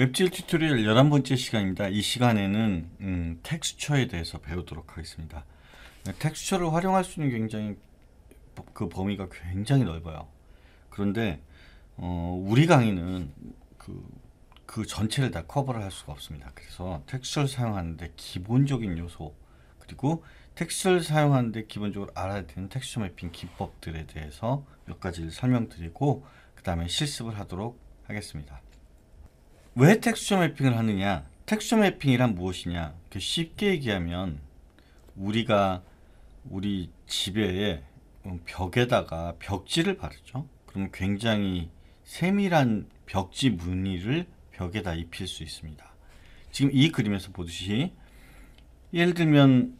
웹질 튜토리얼 11번째 시간입니다. 이 시간에는 음, 텍스처에 대해서 배우도록 하겠습니다. 네, 텍스처를 활용할 수 있는 굉장히 그 범위가 굉장히 넓어요. 그런데 어, 우리 강의는 그, 그 전체를 다 커버를 할 수가 없습니다. 그래서 텍스처를 사용하는데 기본적인 요소 그리고 텍스트를 사용하는데 기본적으로 알아야 되는 텍스처 매핑 기법들에 대해서 몇 가지를 설명드리고 그 다음에 실습을 하도록 하겠습니다. 왜 텍스처 매핑을 하느냐? 텍스처 매핑이란 무엇이냐? 쉽게 얘기하면 우리가 우리 집에 벽에다가 벽지를 바르죠. 그럼 굉장히 세밀한 벽지 무늬를 벽에다 입힐 수 있습니다. 지금 이 그림에서 보듯이 예를 들면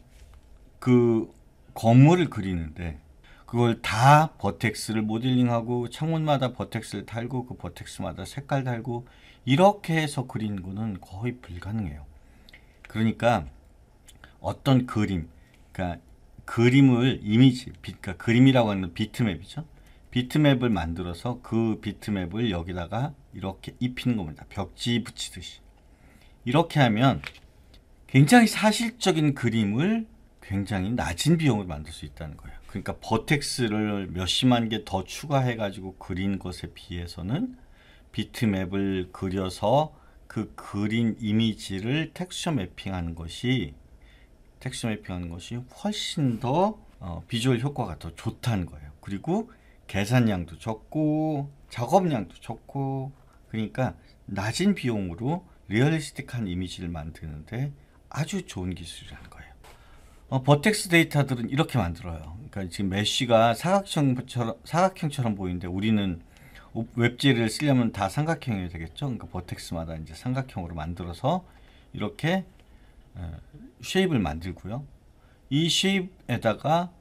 그 건물을 그리는데 그걸 다 버텍스를 모델링하고 창문마다 버텍스를 달고 그 버텍스마다 색깔 달고 이렇게 해서 그리는 거는 거의 불가능해요. 그러니까 어떤 그림, 그러니까 그림을 이미지, 그러니까 그림이라고 하는 비트맵이죠. 비트맵을 만들어서 그 비트맵을 여기다가 이렇게 입히는 겁니다. 벽지 붙이듯이. 이렇게 하면 굉장히 사실적인 그림을 굉장히 낮은 비용을 만들 수 있다는 거예요. 그러니까 버텍스를 몇십만 개 더 추가해 가지고 그린 것에 비해서는 비트맵을 그려서 그 그린 이미지를 텍스처 매핑하는 것이 텍스처 매핑하는 것이 훨씬 더 어, 비주얼 효과가 더 좋다는 거예요. 그리고 계산량도 적고 작업량도 적고 그러니까 낮은 비용으로 리얼리스틱한 이미지를 만드는데 아주 좋은 기술이라는 거예요. 어, 버텍스 데이터들은 이렇게 만들어요. 그러니까 지금 메쉬가 사각형처럼 사각형처럼 보이는데 우리는 웹젤을 쓰려면 다 삼각형이 되겠죠. 그러니까 버텍스마다 이제 삼각형으로 만들어서 이렇게 어, 쉐입을 만들고요. 이 쉐입에다가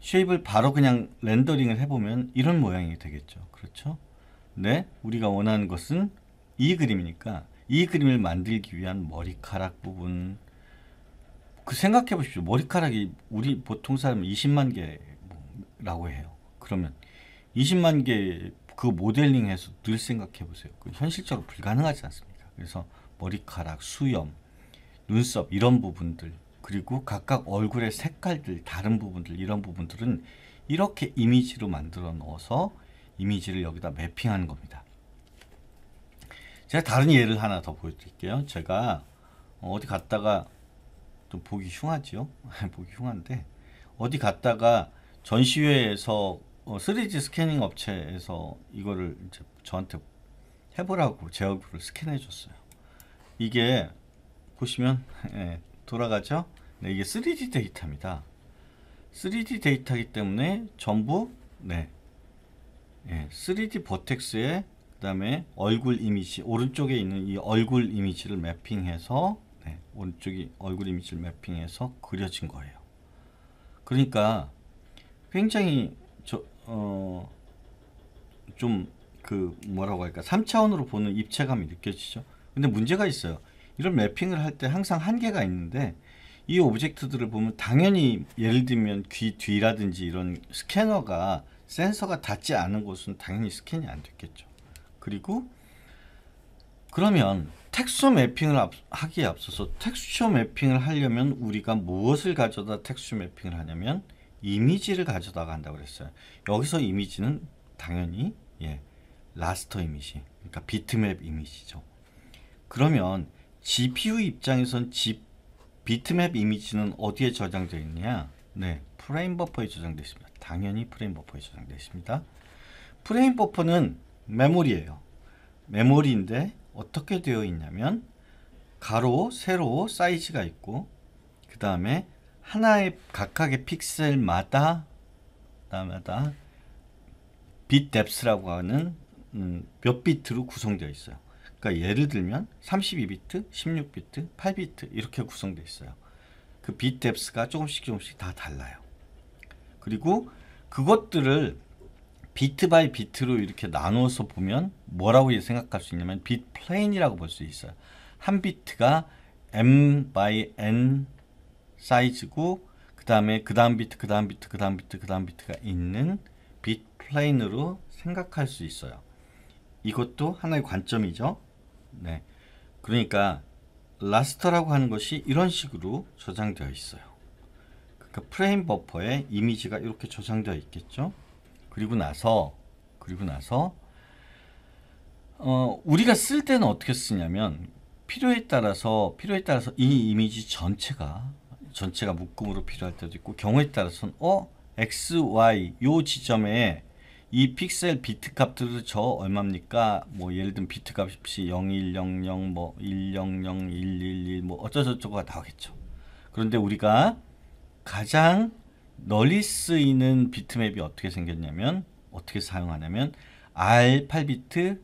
쉐입을 바로 그냥 렌더링을 해보면 이런 모양이 되겠죠. 그렇죠? 네, 우리가 원하는 것은 이 그림이니까 이 그림을 만들기 위한 머리카락 부분, 그 생각해 보십시오. 머리카락이 우리 보통 사람 20만 개라고 해요. 그러면 20만 개 그 모델링해서 늘 생각해 보세요. 그 현실적으로 불가능하지 않습니까? 그래서 머리카락, 수염, 눈썹 이런 부분들 그리고 각각 얼굴의 색깔들 다른 부분들 이런 부분들은 이렇게 이미지로 만들어 넣어서 이미지를 여기다 매핑하는 겁니다. 제가 다른 예를 하나 더 보여드릴게요. 제가 어디 갔다가 좀 보기 흉하죠. 보기 흉한데 어디 갔다가 전시회에서 3D 어, 스캐닝 업체에서 이거를 이제 저한테 해보라고 제 얼굴을 스캔해 줬어요. 이게 보시면 예, 돌아가죠. 네, 이게 3D 데이터입니다. 3D 데이터이기 때문에 전부 네, 예, 3D 버텍스에 그 다음에 얼굴 이미지 오른쪽에 있는 이 얼굴 이미지를 매핑해서 네, 오른쪽이 얼굴 이미지를 매핑해서 그려진 거예요. 그러니까 굉장히 저, 어, 좀그 뭐라고 할까 3차원으로 보는 입체감이 느껴지죠. 근데 문제가 있어요. 이런 매핑을 할 때 항상 한계가 있는데 이 오브젝트들을 보면 당연히 예를 들면 귀 뒤라든지 이런 스캐너가 센서가 닿지 않은 곳은 당연히 스캔이 안 됐겠죠. 그리고 그러면 텍스처 매핑을 하기에 앞서서 텍스처 매핑을 하려면 우리가 무엇을 가져다 텍스처 매핑을 하냐면 이미지를 가져다가 한다고 그랬어요. 여기서 이미지는 당연히 예, 라스터 이미지, 그러니까 비트맵 이미지죠. 그러면 GPU 입장에선 지, 비트맵 이미지는 어디에 저장되어 있냐? 느 네, 프레임 버퍼에 저장되어 있습니다. 당연히 프레임 버퍼에 저장되어 있습니다. 프레임 버퍼는 메모리예요. 메모리인데 어떻게 되어 있냐면 가로, 세로 사이즈가 있고 그 다음에 하나의 각각의 픽셀마다 마다 빛 뎁스라고 하는 음, 몇 비트로 구성되어 있어요. 그러니까 예를 들면 32비트, 16비트, 8비트 이렇게 구성되어 있어요. 그빛 뎁스가 조금씩 조금씩 다 달라요. 그리고 그것들을 비트 바이 비트로 이렇게 나눠서 보면 뭐라고 생각할 수 있냐면 비 플레인이라고 볼 수 있어요. 한 비트가 m by n 사이즈고 그 다음에 그 다음 비트 그 다음 비트 그 다음 비트 그 다음 비트가 있는 비 플레인으로 생각할 수 있어요. 이것도 하나의 관점이죠. 네. 그러니까 라스터라고 하는 것이 이런 식으로 저장되어 있어요. 그러니까 프레임 버퍼에 이미지가 이렇게 저장되어 있겠죠. 그리고 나서 그리고 나서 어, 우리가 쓸 때는 어떻게 쓰냐면 필요에 따라서 필요에 따라서 이 이미지 전체가 전체가 묶음으로 필요할 때도 있고 경우에 따라서는 어 x y 요 지점에 이 픽셀 비트 값들을 저 얼마입니까? 뭐 예를 들면 비트 값이 0100, 뭐 100111, 뭐 어쩌저쩌고가 나오겠죠. 그런데 우리가 가장 널리 쓰이는 비트맵이 어떻게 생겼냐면 어떻게 사용하냐면 R8비트,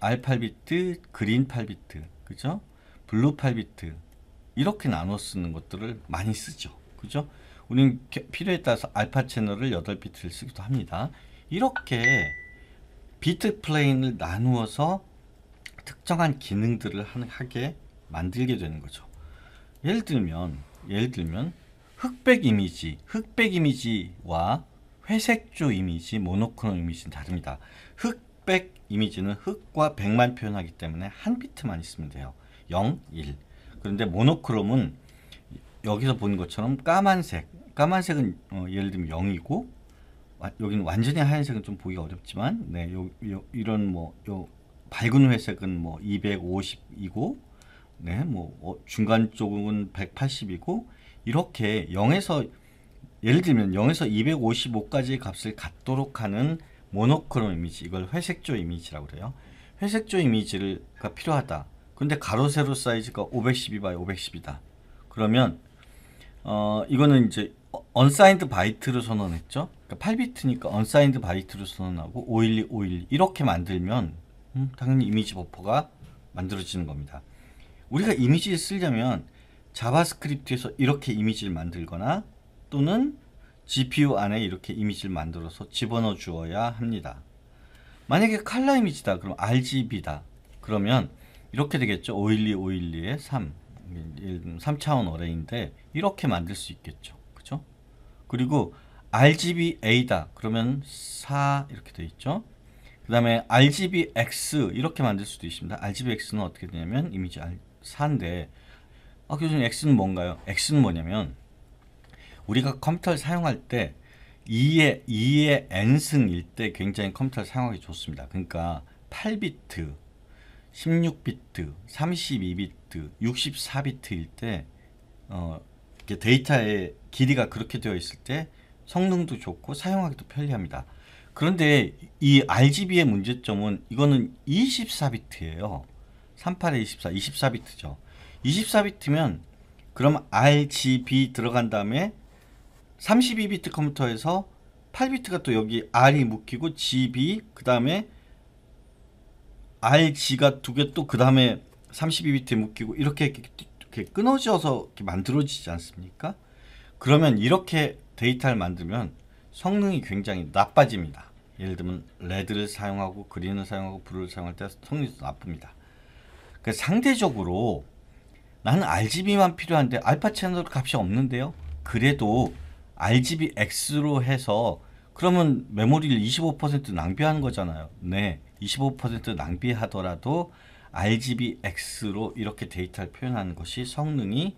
R8비트, 그린 8비트, 그죠? 블루 8비트 이렇게 나눠 쓰는 것들을 많이 쓰죠. 그죠? 우리는 필요에 따라서 알파 채널을 8비트를 쓰기도 합니다. 이렇게 비트 플레인을 나누어서 특정한 기능들을 하게 만들게 되는 거죠. 예를 들면 예를 들면 흑백 이미지, 흑백 이미지와 회색조 이미지, 모노크롬 이미지는 다릅니다. 흑백 이미지는 흑과 백만 표현하기 때문에 한 비트만 있으면 돼요. 0, 1. 그런데 모노크롬은 여기서 본 것처럼 까만색, 까만색은 어, 예를 들면 0이고 와, 여기는 완전히 하얀색은 좀보기 어렵지만 네, 요, 요, 이런 뭐 요, 밝은 회색은 뭐 250이고 네, 뭐 어, 중간 쪽은 180이고 이렇게 0에서 예를 들면 0에서 255까지의 값을 갖도록 하는 모노크롬 이미지 이걸 회색조 이미지라고 그래요. 회색조 이미지가 필요하다. 근데 가로 세로 사이즈가 512바 y 510이다. 그러면 어 이거는 이제 언사인드 바이트로 선언했죠. 그러니까 8비트니까 언사인드 바이트로 선언하고 512, 512 이렇게 만들면 음, 당연히 이미지 버퍼가 만들어지는 겁니다. 우리가 이미지를 쓰려면 자바스크립트에서 이렇게 이미지를 만들거나 또는 GPU 안에 이렇게 이미지를 만들어서 집어넣어 주어야 합니다. 만약에 칼라 이미지다. 그럼 RGB다. 그러면 이렇게 되겠죠. 512, 5 1 2에 3. 3차원 어레인데 이렇게 만들 수 있겠죠. 그죠? 그리고 RGBA다. 그러면 4 이렇게 돼 있죠. 그 다음에 RGBX 이렇게 만들 수도 있습니다. RGBX는 어떻게 되냐면 이미지 4인데 아, 교수님 X는 뭔가요? X는 뭐냐면 우리가 컴퓨터를 사용할 때 2의, 2의 n승일 때 굉장히 컴퓨터를 사용하기 좋습니다. 그러니까 8비트, 16비트, 32비트, 64비트일 때 어, 데이터의 길이가 그렇게 되어 있을 때 성능도 좋고 사용하기도 편리합니다. 그런데 이 RGB의 문제점은 이거는 24비트예요. 38에 24, 24비트죠. 24비트면 그럼 RGB 들어간 다음에 32비트 컴퓨터에서 8비트가 또 여기 R이 묶이고 GB 그 다음에 RG가 두 개 또 그 다음에 32비트 에 묶이고 이렇게, 이렇게 끊어져서 이렇게 만들어지지 않습니까? 그러면 이렇게 데이터를 만들면 성능이 굉장히 나빠집니다. 예를 들면 레드를 사용하고 그린을 사용하고 블루를 사용할 때 성능이 나쁩니다. 그러니까 상대적으로 나는 RGB만 필요한데 알파 채널 값이 없는데요. 그래도 RGBX로 해서 그러면 메모리를 25% 낭비하는 거잖아요. 네, 25% 낭비하더라도 RGBX로 이렇게 데이터를 표현하는 것이 성능이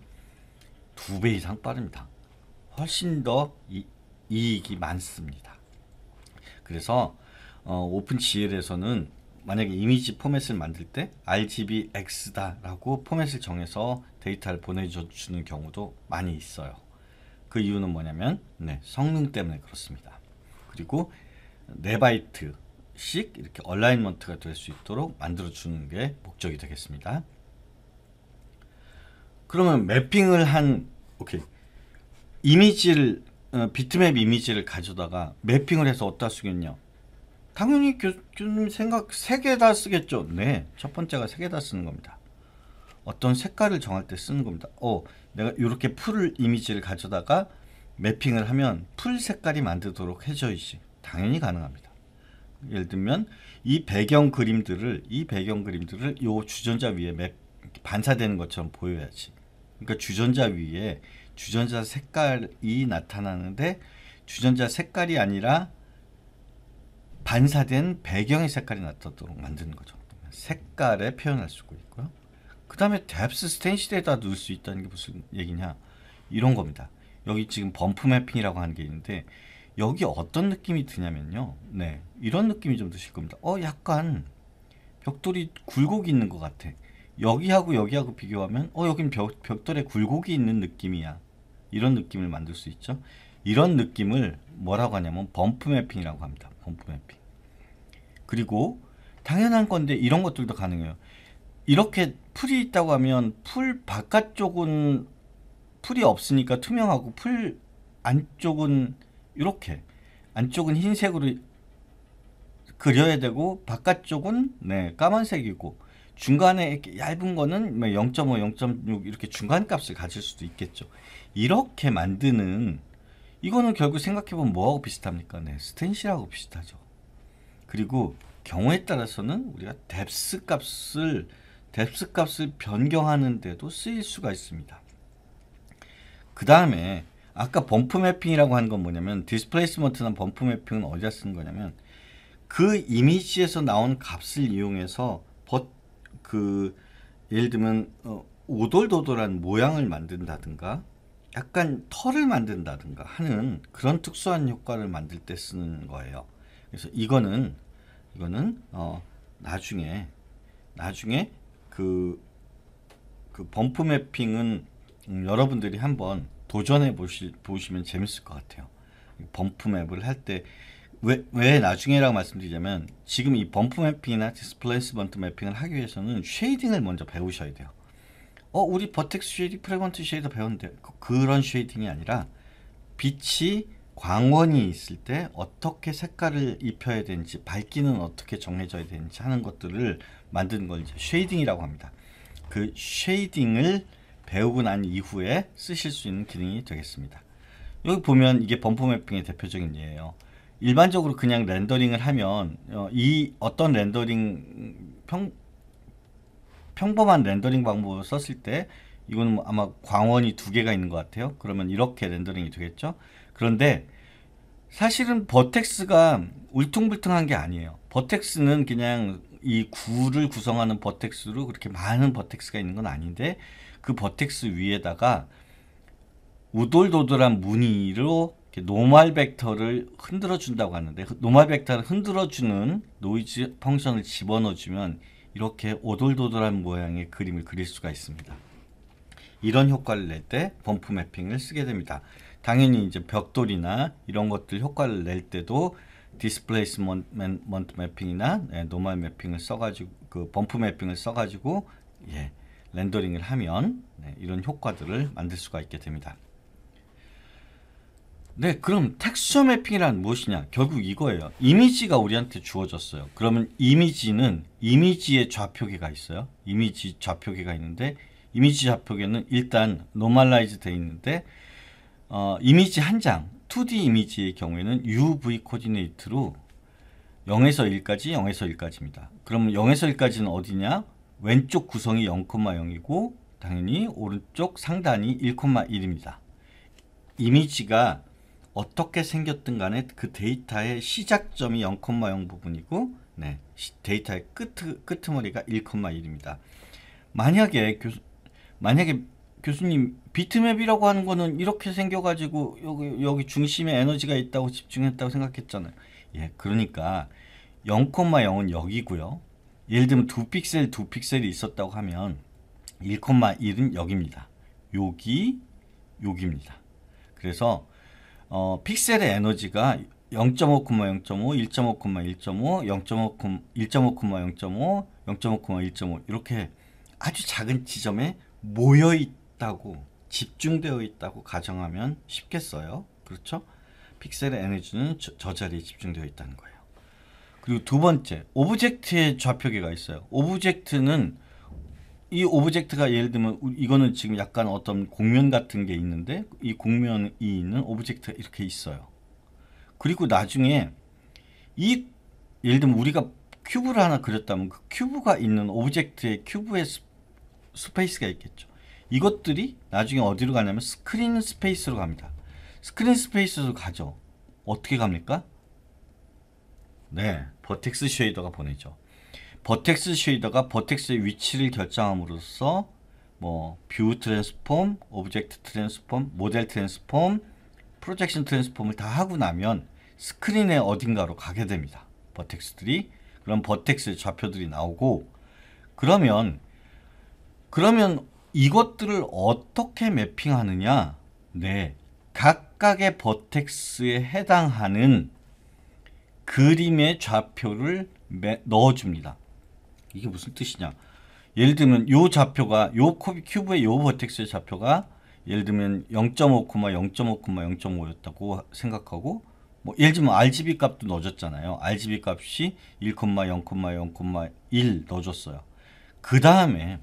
두 배 이상 빠릅니다. 훨씬 더 이, 이익이 많습니다. 그래서 어, 오픈 GL에서는 만약에 이미지 포맷을 만들 때 RGBX다라고 포맷을 정해서 데이터를 보내주는 경우도 많이 있어요. 그 이유는 뭐냐면 네, 성능 때문에 그렇습니다. 그리고 4바이트씩 이렇게 얼라인먼트가 될 수 있도록 만들어주는 게 목적이 되겠습니다. 그러면 매핑을 한 오케이 이미지를 어, 비트맵 이미지를 가져다가 매핑을 해서 어디다 쓰겠냐 당연히 교, 수님 생각 세 개 다 쓰겠죠. 네. 첫 번째가 세 개 다 쓰는 겁니다. 어떤 색깔을 정할 때 쓰는 겁니다. 어, 내가 이렇게 풀 이미지를 가져다가 매핑을 하면 풀 색깔이 만들도록 해줘야지. 당연히 가능합니다. 예를 들면 이 배경 그림들을 이 배경 그림들을 요 주전자 위에 맵, 반사되는 것처럼 보여야지. 그러니까 주전자 위에 주전자 색깔이 나타나는데 주전자 색깔이 아니라 반사된 배경의 색깔이 나타도록 만드는 거죠. 색깔에 표현할 수 있고요. 그 다음에 뎁스 스텐시드에다 넣을 수 있다는 게 무슨 얘기냐 이런 겁니다. 여기 지금 범프 매핑이라고 하는 게 있는데 여기 어떤 느낌이 드냐면요. 네, 이런 느낌이 좀 드실 겁니다. 어, 약간 벽돌이 굴곡이 있는 것 같아. 여기하고 여기하고 비교하면 어, 여긴 벽, 벽돌에 굴곡이 있는 느낌이야. 이런 느낌을 만들 수 있죠. 이런 느낌을 뭐라고 하냐면 범프 매핑이라고 합니다. 범프 매핑. 그리고 당연한 건데 이런 것들도 가능해요. 이렇게 풀이 있다고 하면 풀 바깥쪽은 풀이 없으니까 투명하고 풀 안쪽은 이렇게 안쪽은 흰색으로 그려야 되고 바깥쪽은 네 까만색이고 중간에 이렇게 얇은 거는 0.5, 뭐 0.6 이렇게 중간 값을 가질 수도 있겠죠. 이렇게 만드는 이거는 결국 생각해보면 뭐하고 비슷합니까? 네, 스텐실하고 비슷하죠. 그리고 경우에 따라서는 우리가 뎁스 값을 뎁스 값을 변경하는데도 쓰일 수가 있습니다. 그 다음에 아까 범프 매핑이라고 하는 건 뭐냐면 디스플레이스먼트나 범프 매핑은 어디다 쓰 거냐면 그 이미지에서 나온 값을 이용해서 벗, 그 예를 들면 어, 오돌도돌한 모양을 만든다든가 약간 털을 만든다든가 하는 그런 특수한 효과를 만들 때 쓰는 거예요. 그래서 이거는 이거는 어 나중에 나중에 그, 그 범프 매핑은 음, 여러분들이 한번 도전해 보시, 보시면 재밌을 것 같아요. 범프 맵을 할 때 왜, 왜 나중에라고 말씀드리자면 지금 이 범프 매핑이나 디스플레이스먼트 매핑을 하기 위해서는 쉐이딩을 먼저 배우셔야 돼요. 어, 우리 버텍스 쉐이딩, 프레먼트 쉐이더 배웠는데 그, 그런 쉐이딩이 아니라 빛이 광원이 있을 때 어떻게 색깔을 입혀야 되는지 밝기는 어떻게 정해져야 되는지 하는 것들을 만드는 걸 이제 쉐이딩이라고 합니다. 그 쉐이딩을 배우고 난 이후에 쓰실 수 있는 기능이 되겠습니다. 여기 보면 이게 범퍼 맵핑의 대표적인 예예요. 일반적으로 그냥 렌더링을 하면 어, 이 어떤 렌더링 평, 평범한 렌더링 방법을 썼을 때 이거는 뭐 아마 광원이 두 개가 있는 것 같아요. 그러면 이렇게 렌더링이 되겠죠. 그런데 사실은 버텍스가 울퉁불퉁한 게 아니에요. 버텍스는 그냥 이 구를 구성하는 버텍스로 그렇게 많은 버텍스가 있는 건 아닌데 그 버텍스 위에다가 우돌도돌한 무늬로 노말 벡터를 흔들어 준다고 하는데 그 노말 벡터를 흔들어 주는 노이즈 펑션을 집어넣어 주면 이렇게 오돌도돌한 모양의 그림을 그릴 수가 있습니다. 이런 효과를 낼 때 범프 매핑을 쓰게 됩니다. 당연히 이제 벽돌이나 이런 것들 효과를 낼 때도 디스플레이스먼트 매핑이나 예, 노멀 매핑을 써가지고 그 범프 매핑을 써가지고 예, 렌더링을 하면 네, 이런 효과들을 만들 수가 있게 됩니다. 네, 그럼 텍스처 매핑이란 무엇이냐? 결국 이거예요. 이미지가 우리한테 주어졌어요. 그러면 이미지는 이미지의 좌표계가 있어요. 이미지 좌표계가 있는데 이미지 좌표계는 일단 노멀라이즈 돼 있는데 어, 이미지 한 장, 2D 이미지의 경우에는 UV 코디네이트로 0에서 1까지, 0에서 1까지입니다. 그럼 0에서 1까지는 어디냐? 왼쪽 구성이 0,0이고 당연히 오른쪽 상단이 1,1입니다. 이미지가 어떻게 생겼든 간에 그 데이터의 시작점이 0,0 부분이고 네, 데이터의 끄트, 머리가 1,1입니다. 만약에 만약에 교수님 비트맵이라고 하는 거는 이렇게 생겨가지고 여기 여기 중심에 에너지가 있다고 집중했다고 생각했잖아요. 예, 그러니까 0,0은 여기고요. 예를 들면 두 픽셀 두 픽셀이 있었다고 하면 1,1은 여기입니다. 여기 여기입니다. 그래서 어, 픽셀의 에너지가 0.5, 0.5, 1.5, 1.5, 0.5, 1.5, 0.5, 0.5, 1.5 이렇게 아주 작은 지점에 모여 있다 있다고 집중되어 있다고 가정하면 쉽겠어요. 그렇죠? 픽셀의 에너지는 저, 저 자리에 집중되어 있다는 거예요. 그리고 두 번째, 오브젝트의 좌표계가 있어요. 오브젝트는 이 오브젝트가 예를 들면 이거는 지금 약간 어떤 공면 같은 게 있는데 이 공면이 있는 오브젝트가 이렇게 있어요. 그리고 나중에 이 예를 들면 우리가 큐브를 하나 그렸다면 그 큐브가 있는 오브젝트의 큐브의 스페이스가 있겠죠. 이것들이 나중에 어디로 가냐면 스크린 스페이스로 갑니다. 스크린 스페이스로 가죠. 어떻게 갑니까? 네, 버텍스 쉐이더가 보내죠. 버텍스 쉐이더가 버텍스의 위치를 결정함으로써 뭐 뷰 트랜스폼, 오브젝트 트랜스폼, 모델 트랜스폼, 프로젝션 트랜스폼을 다 하고 나면 스크린의 어딘가로 가게 됩니다. 버텍스들이 그럼 버텍스 좌표들이 나오고 그러면 그러면 이것들을 어떻게 매핑하느냐? 네. 각각의 버텍스에 해당하는 그림의 좌표를 넣어줍니다. 이게 무슨 뜻이냐? 예를 들면 요 좌표가 요 큐브의 요 버텍스의 좌표가 예를 들면 0.5, 0.5, 0.5였다고 생각하고 뭐 예를 들면 RGB 값도 넣어줬잖아요. RGB 값이 1, 0, 0, 1 넣어줬어요. 그 다음에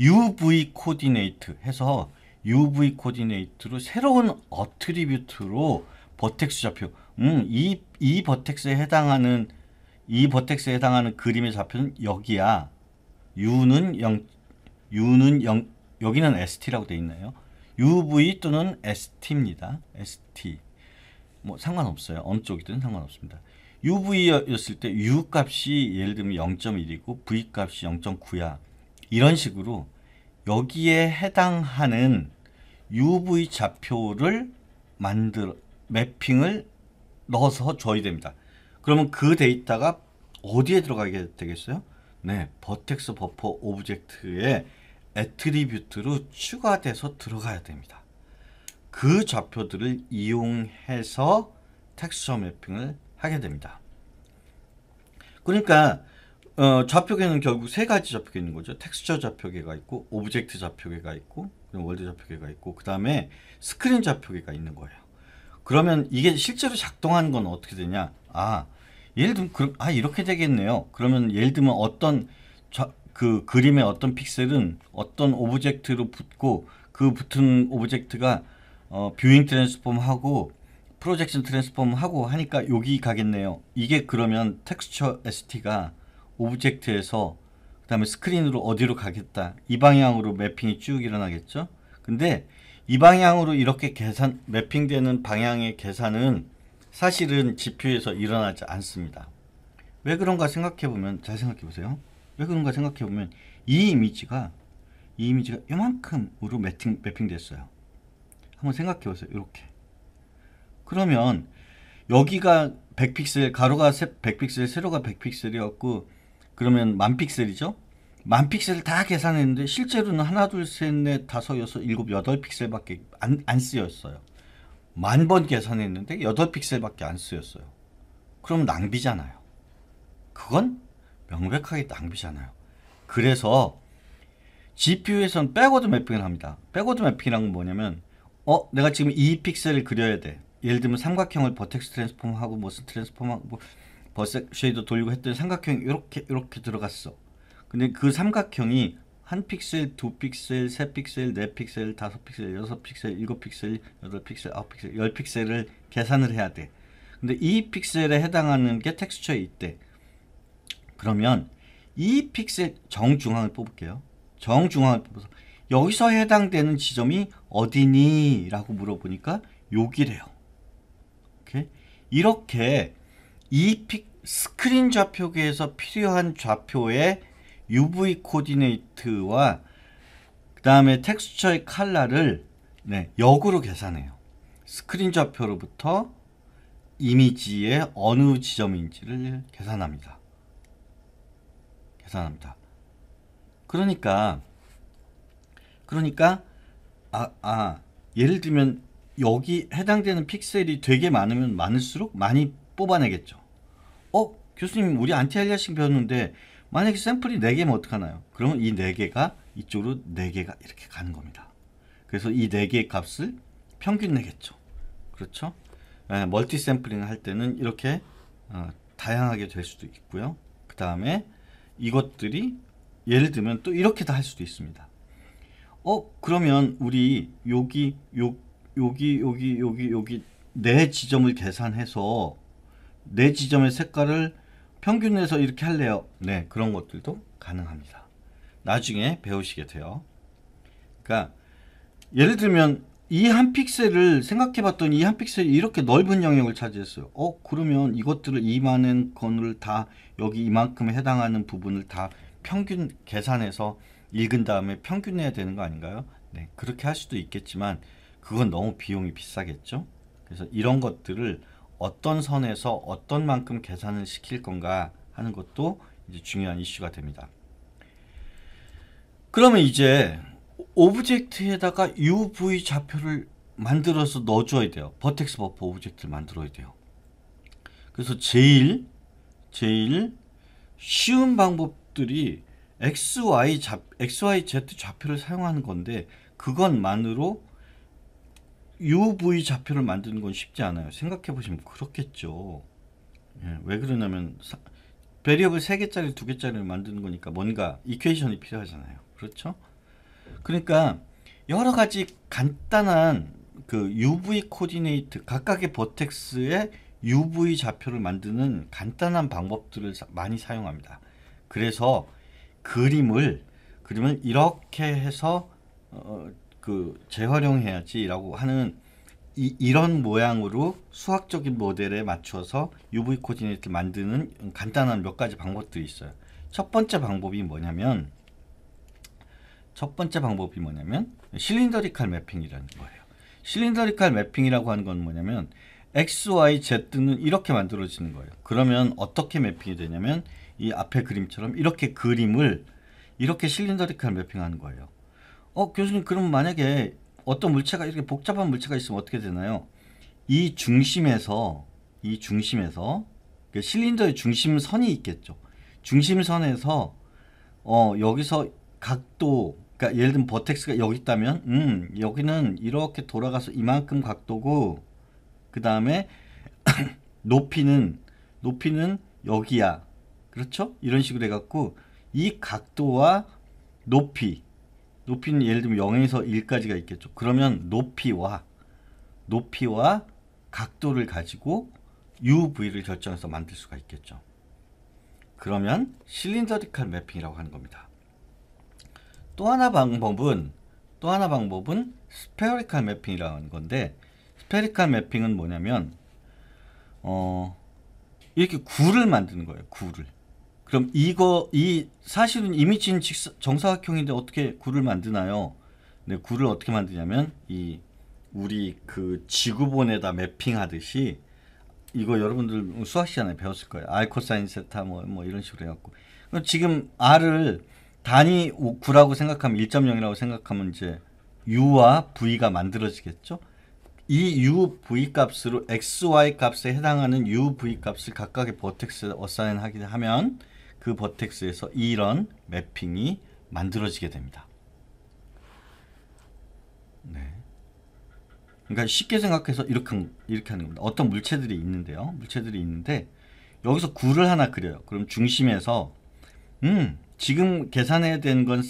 UV 코디네이트 해서 UV 코디네이트로 새로운 어트리뷰트로 버텍스 좌표 음, 이, 이 버텍스에 해당하는 이 버텍스에 해당하는 그림의 좌표는 여기야 U는 0 U는 0 여기는 ST라고 되어 있나요? UV 또는 ST입니다. ST 뭐 상관없어요. 어느 쪽이든 상관없습니다. UV였을 때 U 값이 예를 들면 0.1이고 V 값이 0.9야. 이런 식으로 여기에 해당하는 UV 좌표를 만들 어 매핑을 넣어서 줘야 됩니다. 그러면 그 데이터가 어디에 들어가게 되겠어요? 네, 버텍스 버퍼 오브젝트에 애트리뷰트로 추가돼서 들어가야 됩니다. 그 좌표들을 이용해서 텍스처 매핑을 하게 됩니다. 그러니까 어, 좌표계는 결국 세 가지 좌표계 있는 거죠. 텍스처 좌표계가 있고 오브젝트 좌표계가 있고 월드 좌표계가 있고 그 다음에 스크린 좌표계가 있는 거예요. 그러면 이게 실제로 작동하는 건 어떻게 되냐? 아 예를 들면 그, 아 이렇게 되겠네요. 그러면 예를 들면 어떤 좌, 그 그림의 어떤 픽셀은 어떤 오브젝트로 붙고 그 붙은 오브젝트가 어, 뷰잉 트랜스폼하고 프로젝션 트랜스폼하고 하니까 여기 가겠네요. 이게 그러면 텍스처 ST가 오브젝트에서 그 다음에 스크린으로 어디로 가겠다 이 방향으로 매핑이 쭉 일어나겠죠 근데 이 방향으로 이렇게 계산 매핑되는 방향의 계산은 사실은 지표에서 일어나지 않습니다 왜 그런가 생각해보면 잘 생각해보세요 왜 그런가 생각해보면 이 이미지가 이 이미지가 이만큼으로 매핑, 매핑됐어요 한번 생각해보세요 이렇게 그러면 여기가 100픽셀 가로가 100픽셀 세로가 100픽셀이었고 그러면 만 픽셀이죠. 만 픽셀 을다 계산했는데 실제로는 하나 둘 셋 넷 다섯 여섯 일곱 여덟 픽셀밖에 안, 안 쓰였어요. 만 번 계산했는데 여덟 픽셀밖에 안 쓰였어요. 그럼 낭비잖아요. 그건 명백하게 낭비잖아요. 그래서 GPU에선 백워드 맵핑을 합니다. 백워드 맵핑이란 건 뭐냐면 어 내가 지금 이 픽셀을 그려야 돼. 예를 들면 삼각형을 버텍스 트랜스폼하고 무슨 트랜스폼하고 뭐 버색 어, 쉐이더 돌리고 했더니 삼각형이 이렇게 이렇게 들어갔어. 근데 그 삼각형이 한 픽셀, 두 픽셀, 세 픽셀, 네 픽셀, 다섯 픽셀, 여섯 픽셀, 일곱 픽셀, 여덟 픽셀, 아홉 픽셀, 열 픽셀을 계산을 해야 돼. 근데 이 픽셀에 해당하는 게 텍스처에 있대. 그러면 이 픽셀 정중앙을 뽑을게요. 정중앙을 뽑아서 여기서 해당되는 지점이 어디니? 라고 물어보니까 여기래요. 이렇게 이렇게 이 픽, 스크린 좌표계에서 필요한 좌표의 UV 코디네이트와 그 다음에 텍스처의 칼라를 네, 역으로 계산해요. 스크린 좌표로부터 이미지의 어느 지점인지를 계산합니다. 계산합니다. 그러니까 그러니까 아, 아 예를 들면 여기 해당되는 픽셀이 되게 많으면 많을수록 많이 뽑아내겠죠. 교수님 우리 안티알리아싱 배웠는데 만약에 샘플이 4개면 어떡하나요? 그러면 이 4개가 이쪽으로 4개가 이렇게 가는 겁니다. 그래서 이 4개의 값을 평균 내겠죠. 그렇죠? 네, 예, 멀티 샘플링 할 때는 이렇게 어, 다양하게 될 수도 있고요. 그 다음에 이것들이 예를 들면 또 이렇게 다 할 수도 있습니다. 어 그러면 우리 여기 요, 여기 여기 여기 여기 네 지점을 계산해서 네 지점의 색깔을 평균에서 이렇게 할래요. 네, 그런 것들도 가능합니다. 나중에 배우시게 돼요. 그러니까 예를 들면 이 한 픽셀을 생각해 봤더니 이 한 픽셀이 이렇게 넓은 영역을 차지했어요. 어, 그러면 이것들을 이 많은 건을 다 여기 이만큼 해당하는 부분을 다 평균 계산해서 읽은 다음에 평균해야 되는 거 아닌가요? 네, 그렇게 할 수도 있겠지만 그건 너무 비용이 비싸겠죠. 그래서 이런 것들을 어떤 선에서 어떤 만큼 계산을 시킬 건가 하는 것도 이제 중요한 이슈가 됩니다. 그러면 이제 오브젝트에다가 UV 좌표를 만들어서 넣어줘야 돼요. 버텍스 버퍼 오브젝트를 만들어야 돼요. 그래서 제일 제일 쉬운 방법들이 XY 좌 XYZ 좌표를 사용하는 건데 그것만으로 UV 좌표를 만드는 건 쉽지 않아요. 생각해 보시면 그렇겠죠. 예, 왜 그러냐면 사, 베리어블 3개짜리, 2개짜리를 만드는 거니까 뭔가 이퀘이션이 필요하잖아요. 그렇죠? 그러니까 여러 가지 간단한 그 UV 코디네이트, 각각의 버텍스의 UV 좌표를 만드는 간단한 방법들을 많이 사용합니다. 그래서 그림을 그림을 이렇게 해서 어, 그 재활용해야지라고 하는 이, 런 모양으로 수학적인 모델에 맞춰서 UV 코디네이트를 만드는 간단한 몇 가지 방법들이 있어요. 첫 번째 방법이 뭐냐면 첫 번째 방법이 뭐냐면 실린더리칼 매핑이라는 거예요. 실린더리칼 매핑이라고 하는 건 뭐냐면 x, y, z는 이렇게 만들어지는 거예요. 그러면 어떻게 매핑이 되냐면 이 앞에 그림처럼 이렇게 그림을 이렇게 실린더리칼 매핑하는 거예요. 어 교수님 그럼 만약에 어떤 물체가 이렇게 복잡한 물체가 있으면 어떻게 되나요? 이 중심에서 이 중심에서 그 실린더의 중심선이 있겠죠. 중심선에서 어 여기서 각도 그러니까 예를 들면 버텍스가 여기 있다면 음 여기는 이렇게 돌아가서 이만큼 각도고 그 다음에 높이는 높이는 여기야 그렇죠 이런 식으로 해갖고 이 각도와 높이 높이는 예를 들면 0에서 1까지가 있겠죠. 그러면 높이와 높이와 각도를 가지고 UV를 결정해서 만들 수가 있겠죠. 그러면 실린더리칼 매핑이라고 하는 겁니다. 또 하나 방법은 또 하나 방법은 스페어리칼 매핑이라는 건데 스페어리칼 매핑은 뭐냐면 어, 이렇게 구를 만드는 거예요. 구를. 그럼 이거 이 사실은 이미지는 정사각형인데 어떻게 구를 만드나요? 네, 구를 어떻게 만드냐면 이 우리 그 지구본에다 매핑하듯이 이거 여러분들 수학 시간에 배웠을 거예요. 알 코사인 세타 뭐, 뭐 이런 식으로 해갖고 그럼 지금 R을 단위 구라고 생각하면 1.0이라고 생각하면 이제 U와 V가 만들어지겠죠? 이 UV 값으로 XY 값에 해당하는 UV 값을 각각의 버텍스에 어사인하게 하면 그 버텍스에서 이런 매핑이 만들어지게 됩니다. 네. 그러니까 쉽게 생각해서 이렇게 이렇게 하는 겁니다. 어떤 물체들이 있는데요. 물체들이 있는데 여기서 구를 하나 그려요. 그럼 중심에서 음, 지금 계산해야 되는 건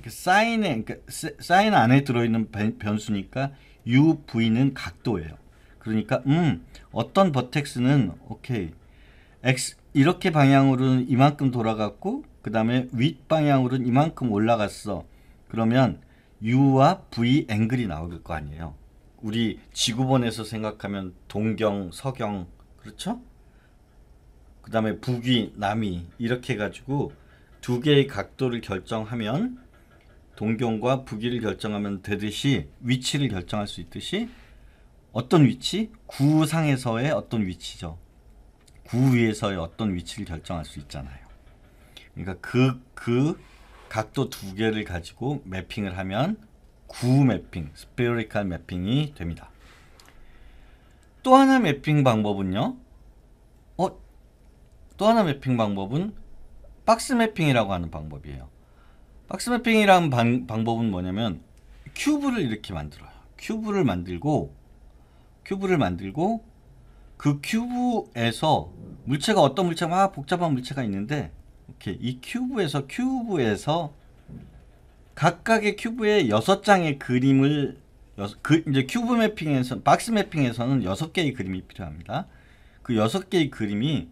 그 사인에 그러니까 사인 안에 들어 있는 변수니까 UV는 각도예요. 그러니까 음, 어떤 버텍스는 오케이. x 이렇게 방향으로는 이만큼 돌아갔고 그 다음에 윗방향으로는 이만큼 올라갔어. 그러면 U와 V 앵글이 나올 거 아니에요. 우리 지구본에서 생각하면 동경, 서경, 그렇죠? 그 다음에 북위, 남위 이렇게 가지고 두 개의 각도를 결정하면 동경과 북위를 결정하면 되듯이 위치를 결정할 수 있듯이 어떤 위치? 구상에서의 어떤 위치죠. 구 위에서의 어떤 위치를 결정할 수 있잖아요. 그러니까 그, 그 각도 두 개를 가지고 매핑을 하면 구 매핑, 스페어리칼 매핑이 됩니다. 또 하나 매핑 방법은요. 어, 또 하나 매핑 방법은 박스 매핑이라고 하는 방법이에요. 박스 매핑이라는 방, 방법은 뭐냐면 큐브를 이렇게 만들어요. 큐브를 만들고 큐브를 만들고 그 큐브에서 물체가 어떤 물체가 막 복잡한 물체가 있는데 이렇게 이 큐브에서 큐브에서 각각의 큐브에 여섯 장의 그림을 그 이제 큐브 매핑에서 박스 매핑에서는 여섯 개의 그림이 필요합니다. 그 여섯 개의 그림이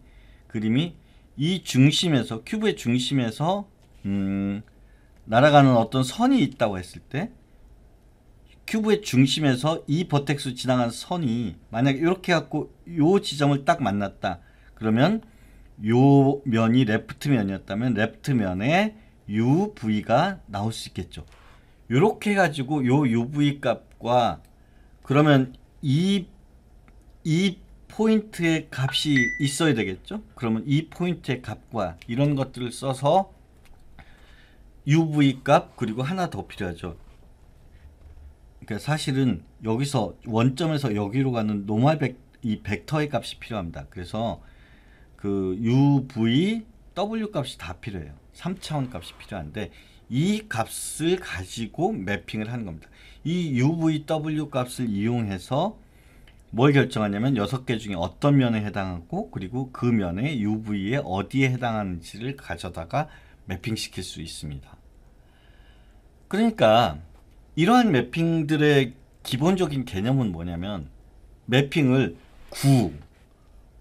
그림이 이 중심에서 큐브의 중심에서 음, 날아가는 어떤 선이 있다고 했을 때 큐브의 중심에서 이 버텍스 지나간 선이 만약에 이렇게 갖고 요 지점을 딱 만났다. 그러면 요 면이 레프트 면이었다면 레프트 면에 UV가 나올 수 있겠죠. 요렇게 해가지고 요 UV 값과 그러면 이, 이 포인트의 값이 있어야 되겠죠? 그러면 이 포인트의 값과 이런 것들을 써서 UV 값 그리고 하나 더 필요하죠. 그러니까 사실은 여기서 원점에서 여기로 가는 노멀 벡, 이 벡터의 값이 필요합니다. 그래서 그 UV, W 값이 다 필요해요. 3차원 값이 필요한데 이 값을 가지고 매핑을 하는 겁니다. 이 UVW 값을 이용해서 뭘 결정하냐면 6개 중에 어떤 면에 해당하고 그리고 그면에 UV에 어디에 해당하는지를 가져다가 매핑시킬 수 있습니다. 그러니까 이러한 매핑들의 기본적인 개념은 뭐냐면 매핑을 구,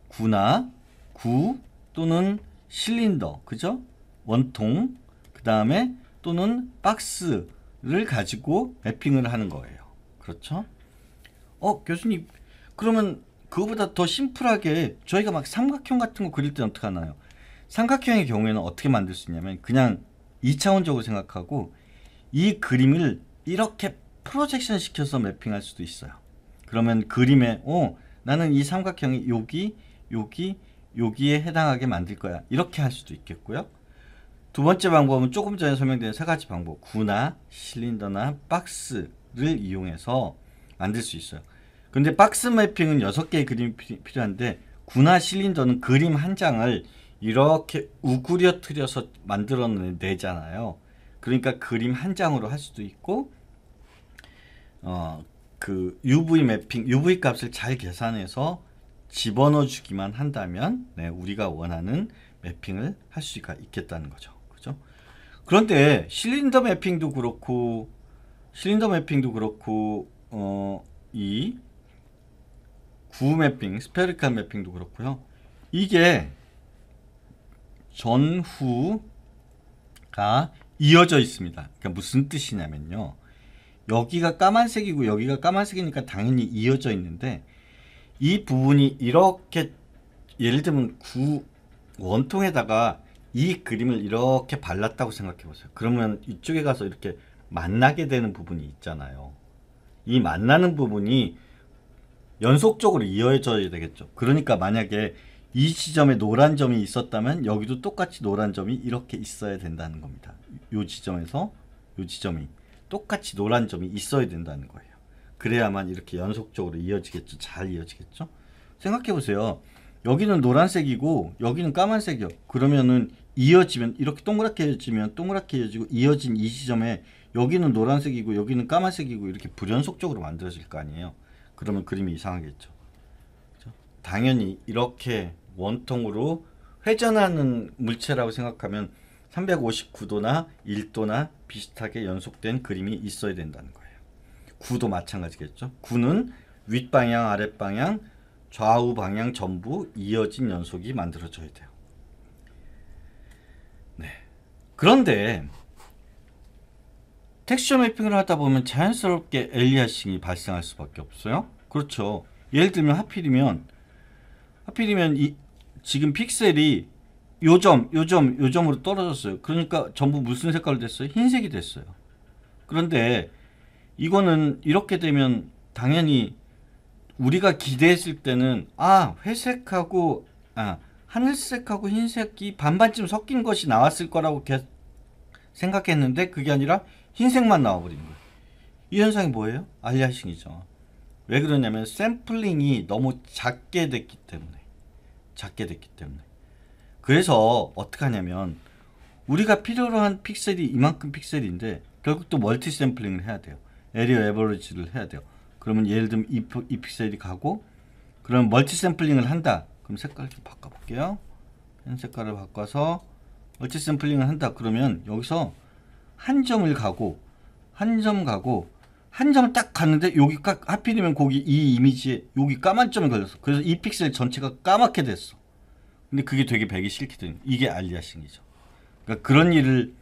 구나 구 또는 실린더, 그죠? 원통, 그 다음에 또는 박스를 가지고 매핑을 하는 거예요. 그렇죠? 어, 교수님, 그러면 그거보다 더 심플하게 저희가 막 삼각형 같은 거 그릴 때 어떻게 하나요? 삼각형의 경우에는 어떻게 만들 수 있냐면 그냥 2차원적으로 생각하고 이 그림을 이렇게 프로젝션 시켜서 매핑할 수도 있어요. 그러면 그림에 어 나는 이 삼각형이 여기 여기 여기에 해당하게 만들 거야. 이렇게 할 수도 있겠고요. 두 번째 방법은 조금 전에 설명드린 세 가지 방법. 구나 실린더나 박스를 이용해서 만들 수 있어요. 근데 박스 매핑은 6개의 그림이 필요한데 구나 실린더는 그림 한 장을 이렇게 우그려트려서 만들어내잖아요. 그러니까 그림 한 장으로 할 수도 있고 어, 그 UV 매핑, UV 값을 잘 계산해서 집어넣어 주기만 한다면 네, 우리가 원하는 매핑을 할 수가 있겠다는 거죠. 그죠? 그런데 실린더 매핑도 그렇고 실린더 매핑도 그렇고 어, 이구 매핑, 스페리칼 매핑도 그렇고요. 이게 전후가 이어져 있습니다. 그러니까 무슨 뜻이냐면요. 여기가 까만색이고 여기가 까만색이니까 당연히 이어져 있는데 이 부분이 이렇게 예를 들면 구 원통에다가 이 그림을 이렇게 발랐다고 생각해 보세요. 그러면 이쪽에 가서 이렇게 만나게 되는 부분이 있잖아요. 이 만나는 부분이 연속적으로 이어져야 되겠죠. 그러니까 만약에 이 지점에 노란 점이 있었다면 여기도 똑같이 노란 점이 이렇게 있어야 된다는 겁니다. 이 지점에서 이 지점이 똑같이 노란 점이 있어야 된다는 거예요. 그래야만 이렇게 연속적으로 이어지겠죠. 잘 이어지겠죠. 생각해 보세요. 여기는 노란색이고 여기는 까만색이요. 그러면은 이어지면 이렇게 동그랗게 이어지면 동그랗게 이어지고 이어진 이 지점에 여기는 노란색이고 여기는 까만색이고 이렇게 불연속적으로 만들어질 거 아니에요. 그러면 그림이 이상하겠죠. 당연히 이렇게 원통으로 회전하는 물체라고 생각하면 359도나 1도나 비슷하게 연속된 그림이 있어야 된다는 거예요. 구도 마찬가지겠죠. 구는 윗방향, 아랫방향, 좌우 방향 전부 이어진 연속이 만들어져야 돼요. 네. 그런데 텍스처 매핑을 하다 보면 자연스럽게 엘리아싱이 발생할 수밖에 없어요. 그렇죠. 예를 들면 하필이면 하필이면 이, 지금 픽셀이 요점, 요점, 요점으로 떨어졌어요. 그러니까 전부 무슨 색깔로 됐어요? 흰색이 됐어요. 그런데 이거는 이렇게 되면 당연히 우리가 기대했을 때는 아 회색하고 아 하늘색하고 흰색이 반반쯤 섞인 것이 나왔을 거라고 생각했는데 그게 아니라 흰색만 나와버린 거예요. 이 현상이 뭐예요? 알리아싱이죠. 왜 그러냐면 샘플링이 너무 작게 됐기 때문에 작게 됐기 때문에 그래서 어떻게 하냐면 우리가 필요로 한 픽셀이 이만큼 픽셀인데 결국 또 멀티 샘플링을 해야 돼요. 에리어 에버리지를 해야 돼요. 그러면 예를 들면 이, 이 픽셀이 가고 그럼 멀티 샘플링을 한다. 그럼 색깔 좀 바꿔볼게요. 펜 색깔을 바꿔서 멀티 샘플링을 한다. 그러면 여기서 한 점을 가고 한 점 가고 한 점 딱갔는데 여기 까, 하필이면 거기 이 이미지에 여기 까만 점이 걸렸어. 그래서 이 픽셀 전체가 까맣게 됐어. 근데 그게 되게 배기 싫거든. 이게 알리아싱이죠. 그러니까 그런 일을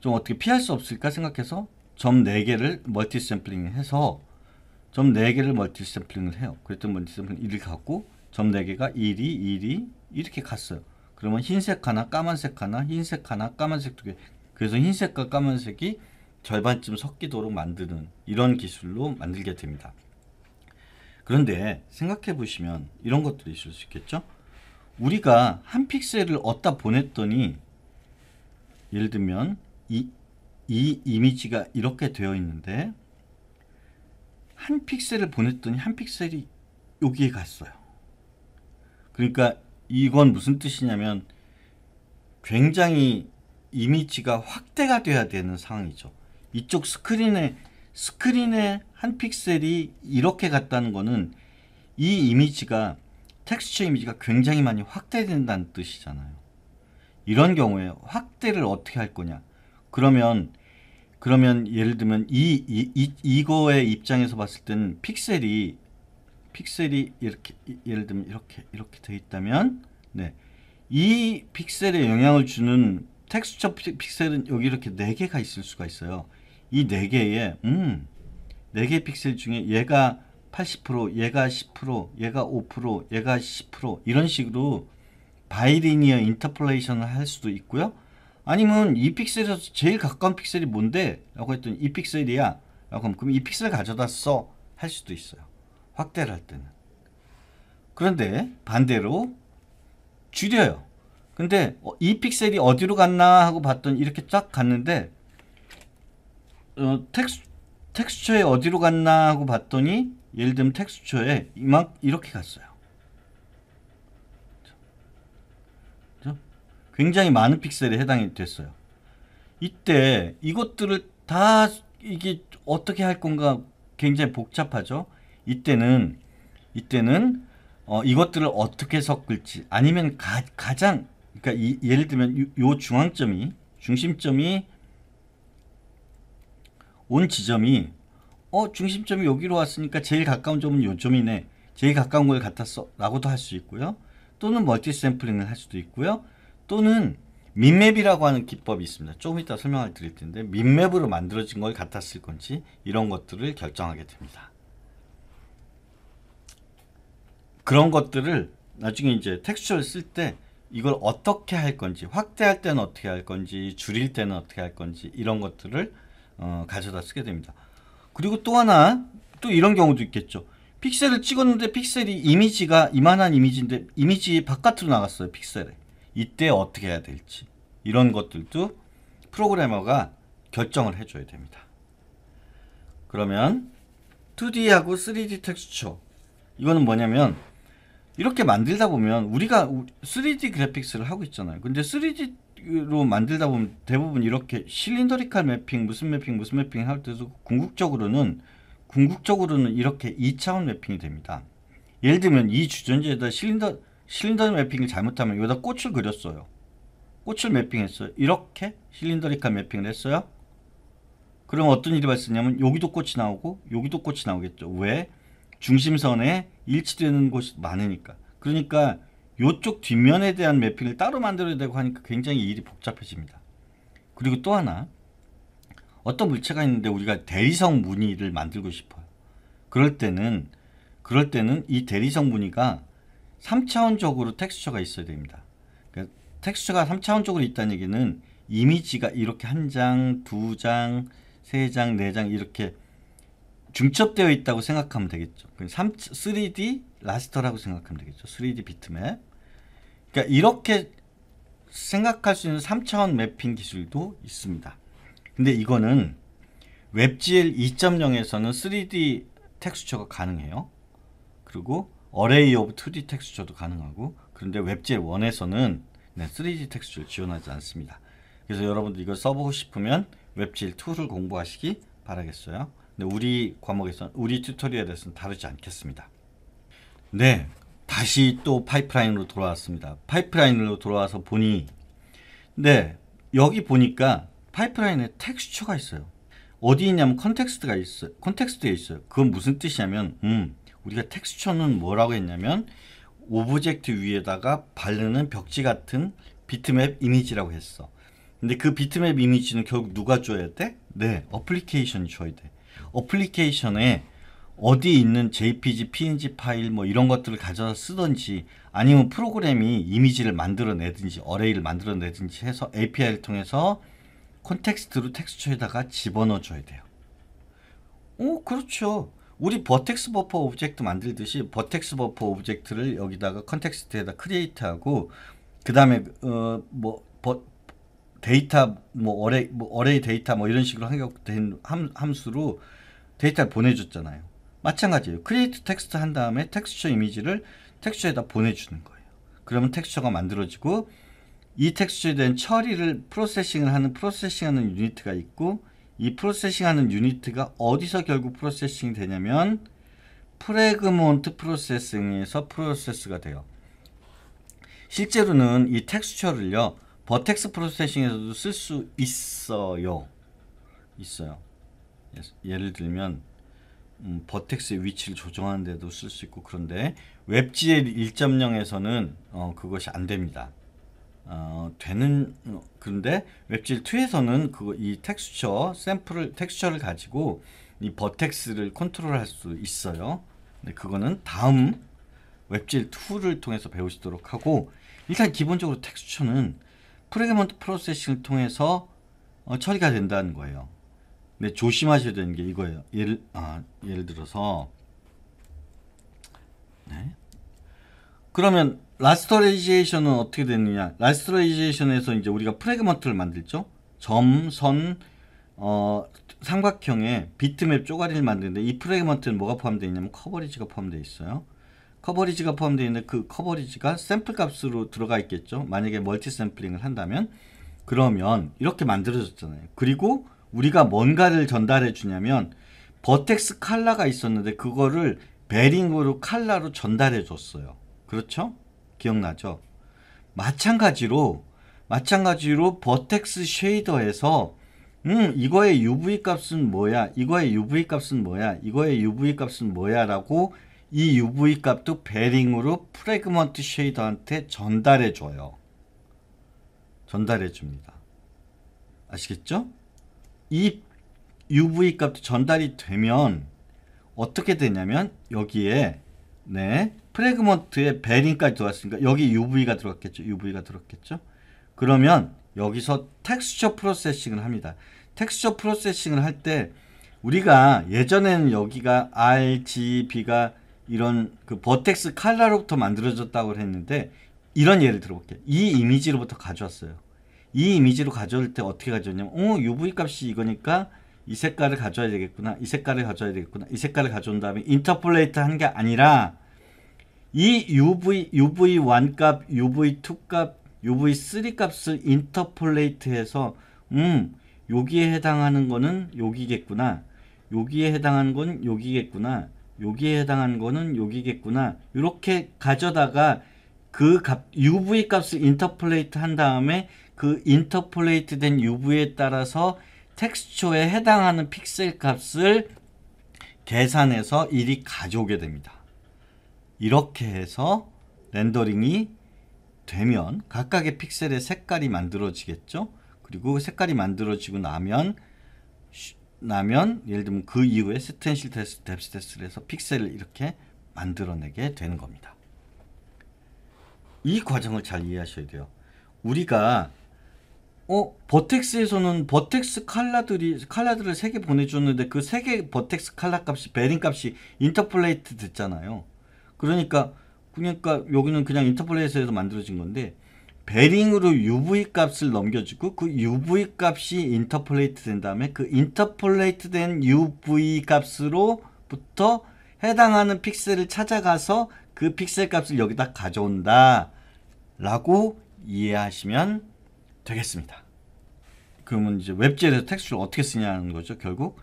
좀 어떻게 피할 수 없을까 생각해서 점 4개를 멀티 샘플링해서 점 4개를 멀티 샘플링을 해요. 그랬더니 멀티 샘플링 1을 갖고 점 4개가 1이 1이 이렇게 갔어요. 그러면 흰색 하나, 까만색 하나, 흰색 하나, 까만색 두 개. 그래서 흰색과 까만색이 절반쯤 섞이도록 만드는 이런 기술로 만들게 됩니다. 그런데 생각해 보시면 이런 것들이 있을 수 있겠죠? 우리가 한 픽셀을 얻다 보냈더니 예를 들면 이, 이 이미지가 이렇게 되어 있는데 한 픽셀을 보냈더니 한 픽셀이 여기에 갔어요. 그러니까 이건 무슨 뜻이냐면 굉장히 이미지가 확대가 돼야 되는 상황이죠. 이쪽 스크린에 스크린에 한 픽셀이 이렇게 갔다는 거는 이 이미지가 텍스처 이미지가 굉장히 많이 확대된다는 뜻이잖아요. 이런 경우에 확대를 어떻게 할 거냐? 그러면 그러면 예를 들면 이, 이, 이거의 입장에서 봤을 때는 픽셀이 픽셀이 이렇게 예를 들면 이렇게 이렇게 돼 있다면 네. 이 픽셀에 영향을 주는 텍스처 픽셀은 여기 이렇게 4개가 있을 수가 있어요. 이 4개의 음. 4개 픽셀 중에 얘가 80%, 얘가 10%, 얘가 5%, 얘가 10% 이런 식으로 바이리니어 인터플레이션을할 수도 있고요. 아니면 이 픽셀에서 제일 가까운 픽셀이 뭔데? 라고 했더니 이 픽셀이야. 라고 하면 그럼 이 픽셀 가져다 써. 할 수도 있어요. 확대를 할 때는. 그런데 반대로 줄여요. 근데 어, 이 픽셀이 어디로 갔나 하고 봤더니 이렇게 쫙 갔는데 어, 텍스, 텍스처에 어디로 갔나 하고 봤더니 예를 들면 텍스처에 이만 이렇게 갔어요. 그렇죠? 굉장히 많은 픽셀에 해당이 됐어요. 이때 이것들을 다 이게 어떻게 할 건가 굉장히 복잡하죠. 이때는 이때는 어, 이것들을 어떻게 섞을지 아니면 가, 장 그러니까 이, 예를 들면 요, 요 중앙점이 중심점이 온 지점이 어 중심점이 여기로 왔으니까 제일 가까운 점은 요점이네 제일 가까운 걸 같았어 라고도 할 수 있고요 또는 멀티 샘플링을 할 수도 있고요 또는 민맵이라고 하는 기법이 있습니다 조금 이따 설명을 드릴 텐데 민맵으로 만들어진 걸 같았을 건지 이런 것들을 결정하게 됩니다 그런 것들을 나중에 이제 텍스처를 쓸 때 이걸 어떻게 할 건지 확대할 때는 어떻게 할 건지 줄일 때는 어떻게 할 건지 이런 것들을 어, 가져다 쓰게 됩니다 그리고 또 하나 또 이런 경우도 있겠죠. 픽셀을 찍었는데 픽셀이 이미지가 이만한 이미지인데 이미지 바깥으로 나갔어요. 픽셀에. 이때 어떻게 해야 될지 이런 것들도 프로그래머가 결정을 해줘야 됩니다. 그러면 2D하고 3D 텍스처 이거는 뭐냐면 이렇게 만들다 보면 우리가 3D 그래픽스를 하고 있잖아요. 근데 3D 로 만들다 보면 대부분 이렇게 실린더리칼 매핑 무슨 매핑 무슨 매핑 할 때도 궁극적으로는 궁극적으로는 이렇게 2차원 매핑이 됩니다. 예를 들면 이 주전지에다 실린더 실린더 매핑을 잘못하면 여기다 꽃을 그렸어요. 꽃을 매핑했어요. 이렇게 실린더리칼 매핑을 했어요. 그럼 어떤 일이 발생하냐면 여기도 꽃이 나오고 여기도 꽃이 나오겠죠. 왜? 중심선에 일치되는 곳이 많으니까. 그러니까 이쪽 뒷면에 대한 매핑을 따로 만들어야 되고 하니까 굉장히 일이 복잡해집니다. 그리고 또 하나 어떤 물체가 있는데 우리가 대리석 무늬를 만들고 싶어요. 그럴 때는 그럴 때는 이 대리석 무늬가 3차원적으로 텍스처가 있어야 됩니다. 그러니까 텍스처가 3차원적으로 있다는 얘기는 이미지가 이렇게 한 장, 두 장, 세 장, 네 장 이렇게 중첩되어 있다고 생각하면 되겠죠. 3, 그러니까 3D 라스터라고 생각하면 되겠죠. 3D 비트맵. 그러니까 이렇게 생각할 수 있는 3차원 맵핑 기술도 있습니다. 근데 이거는 웹GL 2.0에서는 3D 텍스처가 가능해요. 그리고 어레이 오브 2D 텍스처도 가능하고 그런데 웹GL 1에서는 네, 3D 텍스처를 지원하지 않습니다. 그래서 여러분들 이걸 써보고 싶으면 웹GL 2를 공부하시기 바라겠어요. 근데 우리 과목에서는 우리 튜토리얼에서는 다루지 않겠습니다. 네, 다시 또 파이프라인으로 돌아왔습니다. 파이프라인으로 돌아와서 보니, 네, 여기 보니까 파이프라인에 텍스처가 있어요. 어디 있냐면 컨텍스트가 있어요. 컨텍스트에 있어요. 그건 무슨 뜻이냐면, 음, 우리가 텍스처는 뭐라고 했냐면, 오브젝트 위에다가 바르는 벽지 같은 비트맵 이미지라고 했어. 근데 그 비트맵 이미지는 결국 누가 줘야 돼? 네, 어플리케이션이 줘야 돼. 어플리케이션에 어디 있는 JPG, PNG 파일 뭐 이런 것들을 가져다 쓰든지 아니면 프로그램이 이미지를 만들어내든지 어레이를 만들어내든지 해서 API를 통해서 콘텍스트로 텍스처에다가 집어넣어 줘야 돼요. 오, 그렇죠. 우리 버텍스 버퍼 오브젝트 만들듯이 버텍스 버퍼 오브젝트를 여기다가 컨텍스트에다 크리에이트하고 그 다음에 어뭐 데이터 뭐 어레이 뭐 어레이 데이터 뭐 이런 식으로 한격된 함수로 데이터를 보내줬잖아요. 마찬가지예요. 크리에이트 텍스트 한 다음에 텍스처 이미지를 텍스처에다 보내주는 거예요. 그러면 텍스처가 만들어지고 이 텍스처에 대한 처리를 프로세싱을 하는 프로세싱하는 유니트가 있고 이 프로세싱하는 유니트가 어디서 결국 프로세싱이 되냐면 프레그몬트 프로세싱에서 프로세스가 돼요. 실제로는 이 텍스처를요. 버텍스 프로세싱에서도 쓸 수 있어요. 있어요. 예를 들면 음, 버텍스의 위치를 조정하는 데도 쓸 수 있고 그런데 웹GL 1.0에서는 어, 그것이 안 됩니다. 어, 되는 어, 그런데 웹GL 2에서는 그 이 텍스처 샘플을 텍스처를 가지고 이 버텍스를 컨트롤할 수 있어요. 근데 그거는 다음 웹GL 2를 통해서 배우시도록 하고 일단 기본적으로 텍스처는 프레그먼트 프로세싱을 통해서 어, 처리가 된다는 거예요. 근데 조심하셔야 되는 게 이거예요. 예를 아, 예를 들어서 네? 그러면 라스터레이제이션은 어떻게 되느냐? 라스터레이제이션에서 이제 우리가 프레그먼트를 만들죠. 점, 선, 어, 삼각형의 비트맵 쪼가리를 만드는데 이 프레그먼트는 뭐가 포함되어 있냐면 커버리지가 포함되어 있어요. 커버리지가 포함되어 있는데 그 커버리지가 샘플 값으로 들어가 있겠죠. 만약에 멀티 샘플링을 한다면 그러면 이렇게 만들어졌잖아요. 그리고 우리가 뭔가를 전달해 주냐면 버텍스 칼라가 있었는데 그거를 베링으로 칼라로 전달해 줬어요. 그렇죠? 기억나죠? 마찬가지로 마찬가지로 버텍스 쉐이더에서 음 이거의 UV 값은 뭐야? 이거의 UV 값은 뭐야? 이거의 UV 값은 뭐야라고 이 UV 값도 베링으로 프레그먼트 쉐이더한테 전달해 줘요. 전달해 줍니다. 아시겠죠? 이 UV 값도 전달이 되면 어떻게 되냐면 여기에 네 프레그먼트에 베링까지 들어왔으니까 여기 UV가 들어갔겠죠. UV가 들어갔겠죠. 그러면 여기서 텍스처 프로세싱을 합니다. 텍스처 프로세싱을 할 때 우리가 예전에는 여기가 RGB가 이런 그 버텍스 칼라로부터 만들어졌다고 했는데 이런 예를 들어볼게요. 이 이미지로부터 가져왔어요. 이 이미지로 가져올 때 어떻게 가져오냐면 어 UV 값이 이거니까 이 색깔을 가져야 와 되겠구나 이 색깔을 가져야 와 되겠구나 이 색깔을 가져온 다음에 인터폴레이트 한 게 아니라 이 UV, UV1 값, UV2 값, UV3 값을 인터폴레이트해서 음 여기에 해당하는 거는 여기겠구나 여기에 해당하는 건 여기겠구나 여기에 해당하는 거는 여기겠구나 이렇게 가져다가 그 값, UV 값을 인터폴레이트 한 다음에 그 인터폴레이트 된 유브에 따라서 텍스처에 해당하는 픽셀 값을 계산해서 이리 가져오게 됩니다. 이렇게 해서 렌더링이 되면 각각의 픽셀의 색깔이 만들어지겠죠. 그리고 색깔이 만들어지고 나면 나면 예를 들면 그 이후에 스텐실 테스트, 뎁스 테스트를 해서 픽셀을 이렇게 만들어내게 되는 겁니다. 이 과정을 잘 이해하셔야 돼요. 우리가 어 버텍스에서는 버텍스 칼라들이 칼라들을 세 개 보내줬는데 그 세 개 버텍스 칼라 값이 베링 값이 인터폴레이트 됐잖아요. 그러니까 그러니까 여기는 그냥 인터폴레이트에서 만들어진 건데 베링으로 UV 값을 넘겨주고 그 UV 값이 인터폴레이트 된 다음에 그 인터폴레이트 된 UV 값으로부터 해당하는 픽셀을 찾아가서 그 픽셀 값을 여기다 가져온다 라고 이해하시면 되겠습니다. 그러면 이제 웹젤에서 텍스트를 어떻게 쓰냐는 거죠. 결국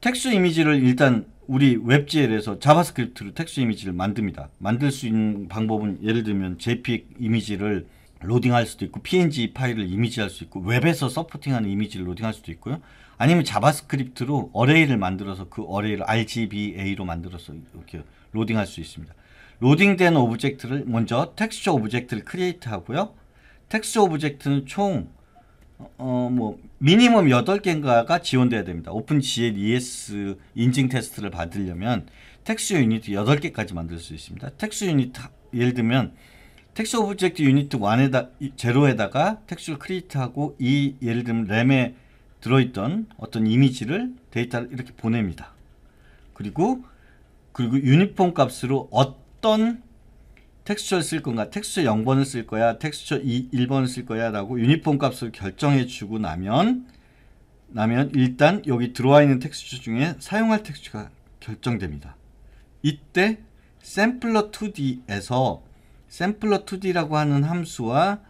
텍스트 이미지를 일단 우리 웹젤에서 자바스크립트로 텍스트 이미지를 만듭니다. 만들 수 있는 방법은 예를 들면 JPEG 이미지를 로딩할 수도 있고 PNG 파일을 이미지할 수 있고 웹에서 서포팅하는 이미지를 로딩할 수도 있고요. 아니면 자바스크립트로 어레이를 만들어서 그 어레이를 RGBA로 만들어서 이렇게 로딩할 수 있습니다. 로딩된 오브젝트를 먼저 텍스처 오브젝트를 크리에이트 하고요. 텍스 오브젝트는 총 어, 어 뭐, 미니멈 8개인가가 지원돼야 됩니다. 오픈 GL ES 인증 테스트를 받으려면 텍스 유닛 8개까지 만들 수 있습니다. 텍스 유닛, 예를 들면, 텍스 오브젝트 유닛 1에다, 제로에다가 텍스를 크리에이트하고 이, 예를 들면, 램에 들어있던 어떤 이미지를 데이터를 이렇게 보냅니다. 그리고, 그리고 유니폼 값으로 어떤 텍스처를 쓸 건가, 텍스처 0번을 쓸 거야, 텍스처 1번을 쓸 거야 라고 유니폼 값을 결정해 주고 나면 나면 일단 여기 들어와 있는 텍스처 중에 사용할 텍스처가 결정됩니다. 이때 샘플러 2D에서 샘플러 2D라고 하는 함수와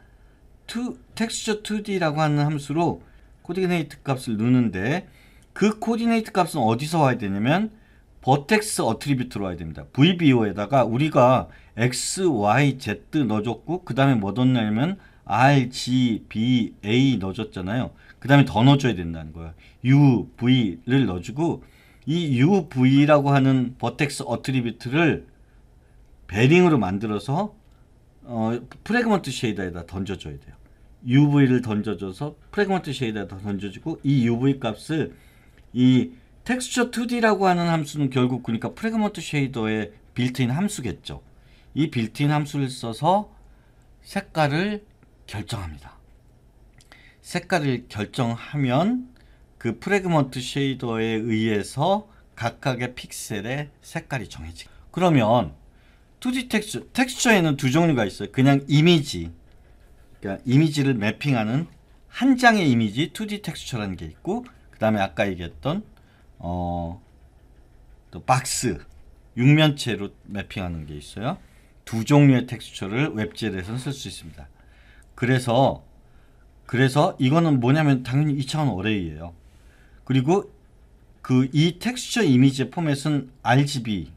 t 텍스처 2D라고 하는 함수로 코디네이트 값을 넣는데그 코디네이트 값은 어디서 와야 되냐면 버텍스 어트리뷰트로 와야 됩니다. VBO에다가 우리가 X, Y, Z 넣어줬고 그 다음에 뭐 넣었냐면 R, G, B, A 넣어줬잖아요. 그 다음에 더 넣어줘야 된다는 거예요. U, V를 넣어주고 이 U, V라고 하는 버텍스 어트리뷰트를 베링으로 만들어서 어, 프레그먼트 쉐이더에다 던져줘야 돼요. UV를 던져줘서 프레그먼트 쉐이더에다 던져주고 이 UV 값을 이 텍스처 2D라고 하는 함수는 결국 그러니까 프레그먼트 쉐이더의 빌트인 함수겠죠. 이 빌트인 함수를 써서 색깔을 결정합니다. 색깔을 결정하면 그 프레그먼트 쉐이더에 의해서 각각의 픽셀의 색깔이 정해지 그러면 2D 텍스처, 텍스처에는 두 종류가 있어요. 그냥 이미지, 그러니까 이미지를 매핑하는 한 장의 이미지 2D 텍스처라는 게 있고 그 다음에 아까 얘기했던 어, 또 박스, 육면체로 매핑하는 게 있어요. 두 종류의 텍스처를 웹젤에서쓸 수 있습니다. 그래서 그래서 이거는 뭐냐면 당연히 2차원 어레이예요. 그리고 그 이 텍스처 이미지의 포맷은 RGB,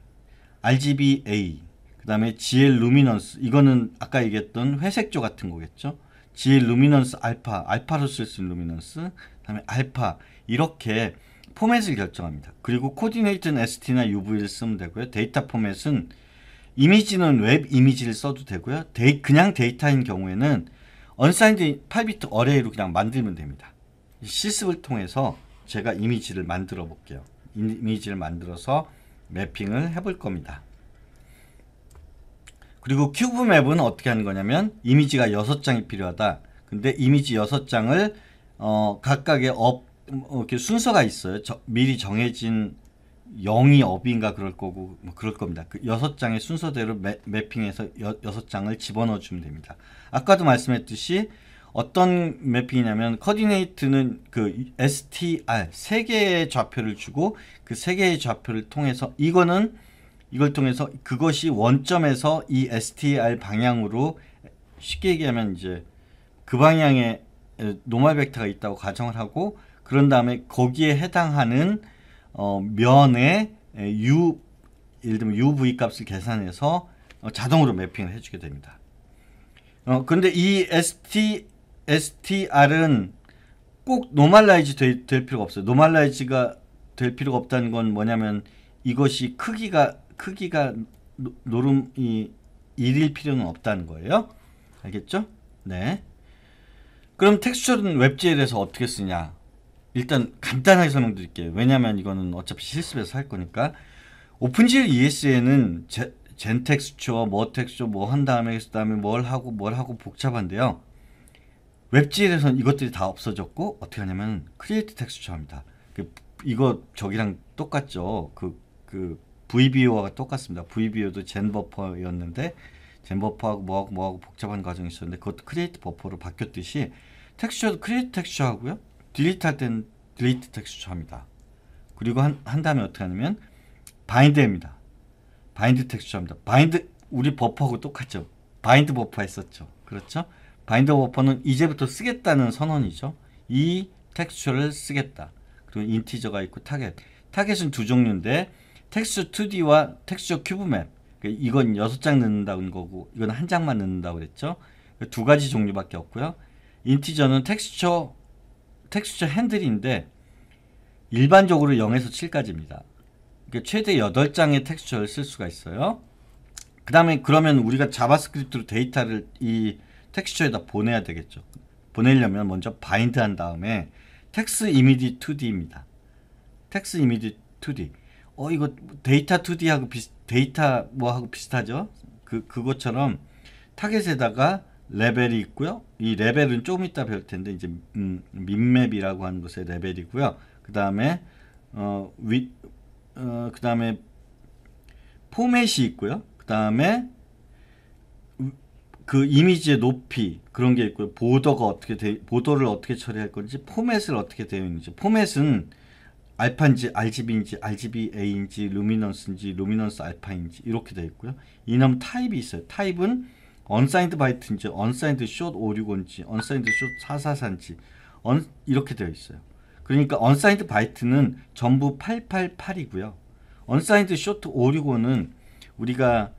RGBA, 그 다음에 GL 루미넌스 이거는 아까 얘기했던 회색조 같은 거겠죠. GL 루미넌스 알파, 알파로 쓸 수 있는 루미넌스, 그 다음에 알파 이렇게 포맷을 결정합니다. 그리고 코디네이트는 ST나 UV를 쓰면 되고요. 데이터 포맷은 이미지는 웹 이미지를 써도 되고요. 데 그냥 데이터인 경우에는 언사인드 8비트 어레이로 그냥 만들면 됩니다. 실습을 통해서 제가 이미지를 만들어 볼게요. 이미지를 만들어서 매핑을 해 볼 겁니다. 그리고 큐브 맵은 어떻게 하는 거냐면 이미지가 6장이 필요하다. 근데 이미지 6장을 어, 각각의 업, 뭐 이렇게 순서가 있어요. 저, 미리 정해진 영이 업인가 그럴 거고 뭐 그럴 겁니다. 그 여섯 장의 순서대로 매, 핑해서 여, 여섯 장을 집어넣어 주면 됩니다. 아까도 말씀했듯이 어떤 맵핑이냐면 커디네이트는 그 STR 세 개의 좌표를 주고 그 세 개의 좌표를 통해서 이거는 이걸 통해서 그것이 원점에서 이 STR 방향으로 쉽게 얘기하면 이제 그 방향에 노말 벡터가 있다고 가정을 하고 그런 다음에 거기에 해당하는 어, 면에 U 예를 들면 UV 값을 계산해서 어, 자동으로 매핑을 해주게 됩니다. 어, 그런데 이 ST, STR은 꼭 노말라이즈 될, 될 필요가 없어요. 노말라이즈가 될 필요가 없다는 건 뭐냐면 이것이 크기가 크기가 노, 름이 1일 필요는 없다는 거예요. 알겠죠? 네. 그럼 텍스처는 웹젤에서 어떻게 쓰냐? 일단 간단하게 설명드릴게요. 왜냐하면 이거는 어차피 실습에서 할 거니까 오픈질 ES에는 젠텍스처, 머텍스처 뭐 한 다음에 그다음에 뭘 하고 뭘 하고 복잡한데요. 웹질에서는 이것들이 다 없어졌고 어떻게 하냐면 크리에이트 텍스처 합니다. 그, 이거 저기랑 똑같죠. 그, 그 VBO와 똑같습니다. VBO도 젠 버퍼였는데 젠 버퍼하고 뭐하고 뭐하고 복잡한 과정이 있었는데 그것도 크리에이트 버퍼로 바뀌었듯이 텍스처도 크리에이트 텍스처 하고요. 딜리트 할 때는 딜리트 텍스처 합니다. 그리고 한, 한 다음에 어떻게 하냐면 바인드 입니다 바인드 텍스처 합니다. 바인드 우리 버퍼하고 똑같죠. 바인드 버퍼 했었죠. 그렇죠? 바인드 버퍼는 이제부터 쓰겠다는 선언이죠. 이 텍스처를 쓰겠다. 그리고 인티저가 있고 타겟. 타겟은 두 종류인데 텍스처 2D와 텍스처 큐브맵. 이건 6장 넣는다는 거고 이건 한 장만 넣는다고 그랬죠. 그러니까 두 가지 종류밖에 없고요. 인티저는 텍스처 텍스처 핸들인데 일반적으로 0에서 7까지입니다. 그러니까 최대 8장의 텍스처를 쓸 수가 있어요. 그 다음에 그러면 우리가 자바스크립트로 데이터를 이 텍스처에다 보내야 되겠죠. 보내려면 먼저 바인드 한 다음에 텍스 이미지 2D입니다. 텍스 이미지 2D. 어 이거 데이터 2D하고 비슷 데이터 뭐하고 비슷하죠? 그 그것처럼 타겟에다가 레벨이 있고요. 이 레벨은 조금 이따 배울 텐데 이제 음, 민맵이라고 하는 것의 레벨이고요. 그 다음에 어, 위, 어, 그 다음에 포맷이 있고요. 그 다음에 그 이미지의 높이 그런 게 있고요. 보더가 어떻게 되, 보더를 어떻게 처리할 건지 포맷을 어떻게 되어 있는지 포맷은 알파인지 RGB인지 RGBA인지 루미넌스인지 루미넌스 알파인지 이렇게 되어 있고요. 이놈 타입이 있어요. 타입은 언사인드 바이트인지 언사인드 숏 565인지 언사인드 숏 444인지 언, 이렇게 되어 있어요. 그러니까 언사인드 바이트는 전부 888이고요. 언사인드 쇼트 565는 우리가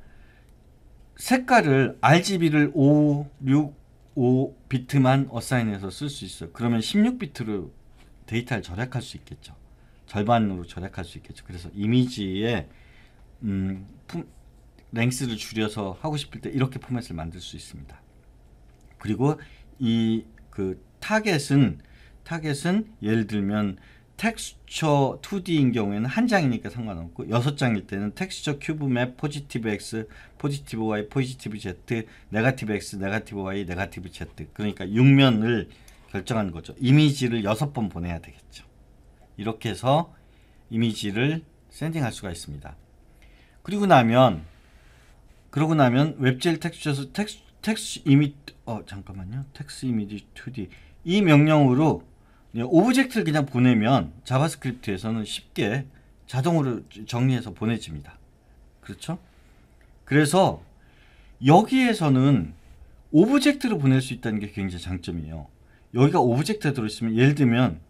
색깔을 RGB를 5, 6, 5 비트만 어사인해서 쓸 수 있어요. 그러면 16비트로 데이터를 절약할 수 있겠죠. 절반으로 절약할 수 있겠죠. 그래서 이미지의 음, 품, 랭스를 줄여서 하고 싶을 때 이렇게 포맷을 만들 수 있습니다. 그리고 이 그 타겟은 타겟은 예를 들면 텍스처 2D인 경우에는 한 장이니까 상관없고 여섯 장일 때는 텍스처 큐브 맵 포지티브 X, 포지티브 Y, 포지티브 Z, 네가티브 X, 네가티브 Y, 네가티브 Z 그러니까 6면을 결정하는 거죠. 이미지를 여섯 번 보내야 되겠죠. 이렇게 해서 이미지를 샌딩할 수가 있습니다. 그리고 나면 그러고 나면 웹젤 텍스처에서 텍스, 텍스 이미 어 잠깐만요 텍스 이미지 2D 이 명령으로 네, 오브젝트를 그냥 보내면 자바스크립트에서는 쉽게 자동으로 정리해서 보내집니다. 그렇죠? 그래서 여기에서는 오브젝트를 보낼 수 있다는 게 굉장히 장점이에요. 여기가 오브젝트에 들어있으면 예를 들면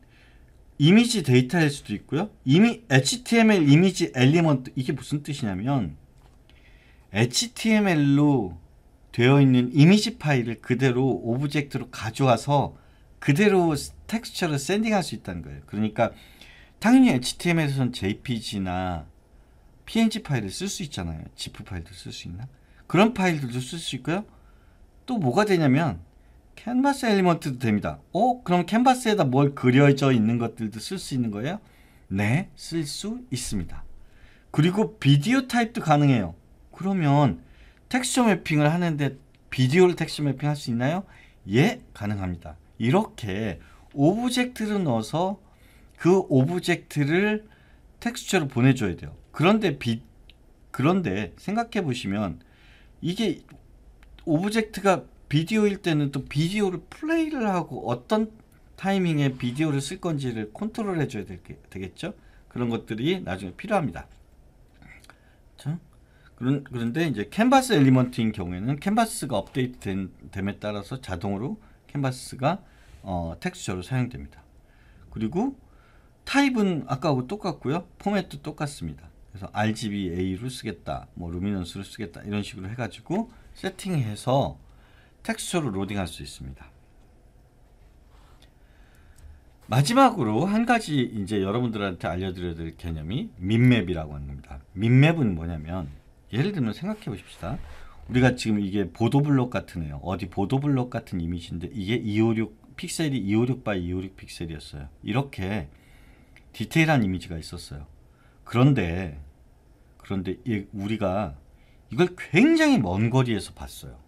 이미지 데이터일 수도 있고요. 이미 HTML 이미지 엘리먼트 이게 무슨 뜻이냐면 HTML로 되어 있는 이미지 파일을 그대로 오브젝트로 가져와서 그대로 텍스처를 샌딩할 수 있다는 거예요. 그러니까 당연히 HTML에서는 JPG나 PNG 파일을 쓸 수 있잖아요. 지프 파일도 쓸 수 있나? 그런 파일들도 쓸 수 있고요. 또 뭐가 되냐면 캔버스 엘리먼트도 됩니다. 어? 그럼 캔버스에다 뭘 그려져 있는 것들도 쓸 수 있는 거예요? 네, 쓸 수 있습니다. 그리고 비디오 타입도 가능해요. 그러면 텍스처 매핑을 하는데 비디오를 텍스처 매핑 할 수 있나요? 예, 가능합니다. 이렇게 오브젝트를 넣어서 그 오브젝트를 텍스처로 보내줘야 돼요. 그런데 비, 그런데 생각해 보시면 이게 오브젝트가 비디오일 때는 또 비디오를 플레이를 하고 어떤 타이밍에 비디오를 쓸 건지를 컨트롤 해줘야 되겠죠? 그런 것들이 나중에 필요합니다. 그런, 그런데 이제 캔버스 엘리먼트인 경우에는 캔버스가 업데이트 된, 됨에 따라서 자동으로 캔버스가 어, 텍스처로 사용됩니다. 그리고 타입은 아까하고 똑같고요. 포맷도 똑같습니다. 그래서 RGBA로 쓰겠다, 뭐 루미넌스로 쓰겠다 이런 식으로 해가지고 세팅해서 텍스처로 로딩할 수 있습니다. 마지막으로 한 가지 이제 여러분들한테 알려드려야 될 개념이 민맵이라고 하는 겁니다. 민맵은 뭐냐면 예를 들면 생각해 보십시다. 우리가 지금 이게 보도블록 같은 애요. 어디 보도블록 같은 이미지인데 이게 256 픽셀이 256 바이 256 픽셀이었어요. 이렇게 디테일한 이미지가 있었어요. 그런데 그런데 우리가 이걸 굉장히 먼 거리에서 봤어요.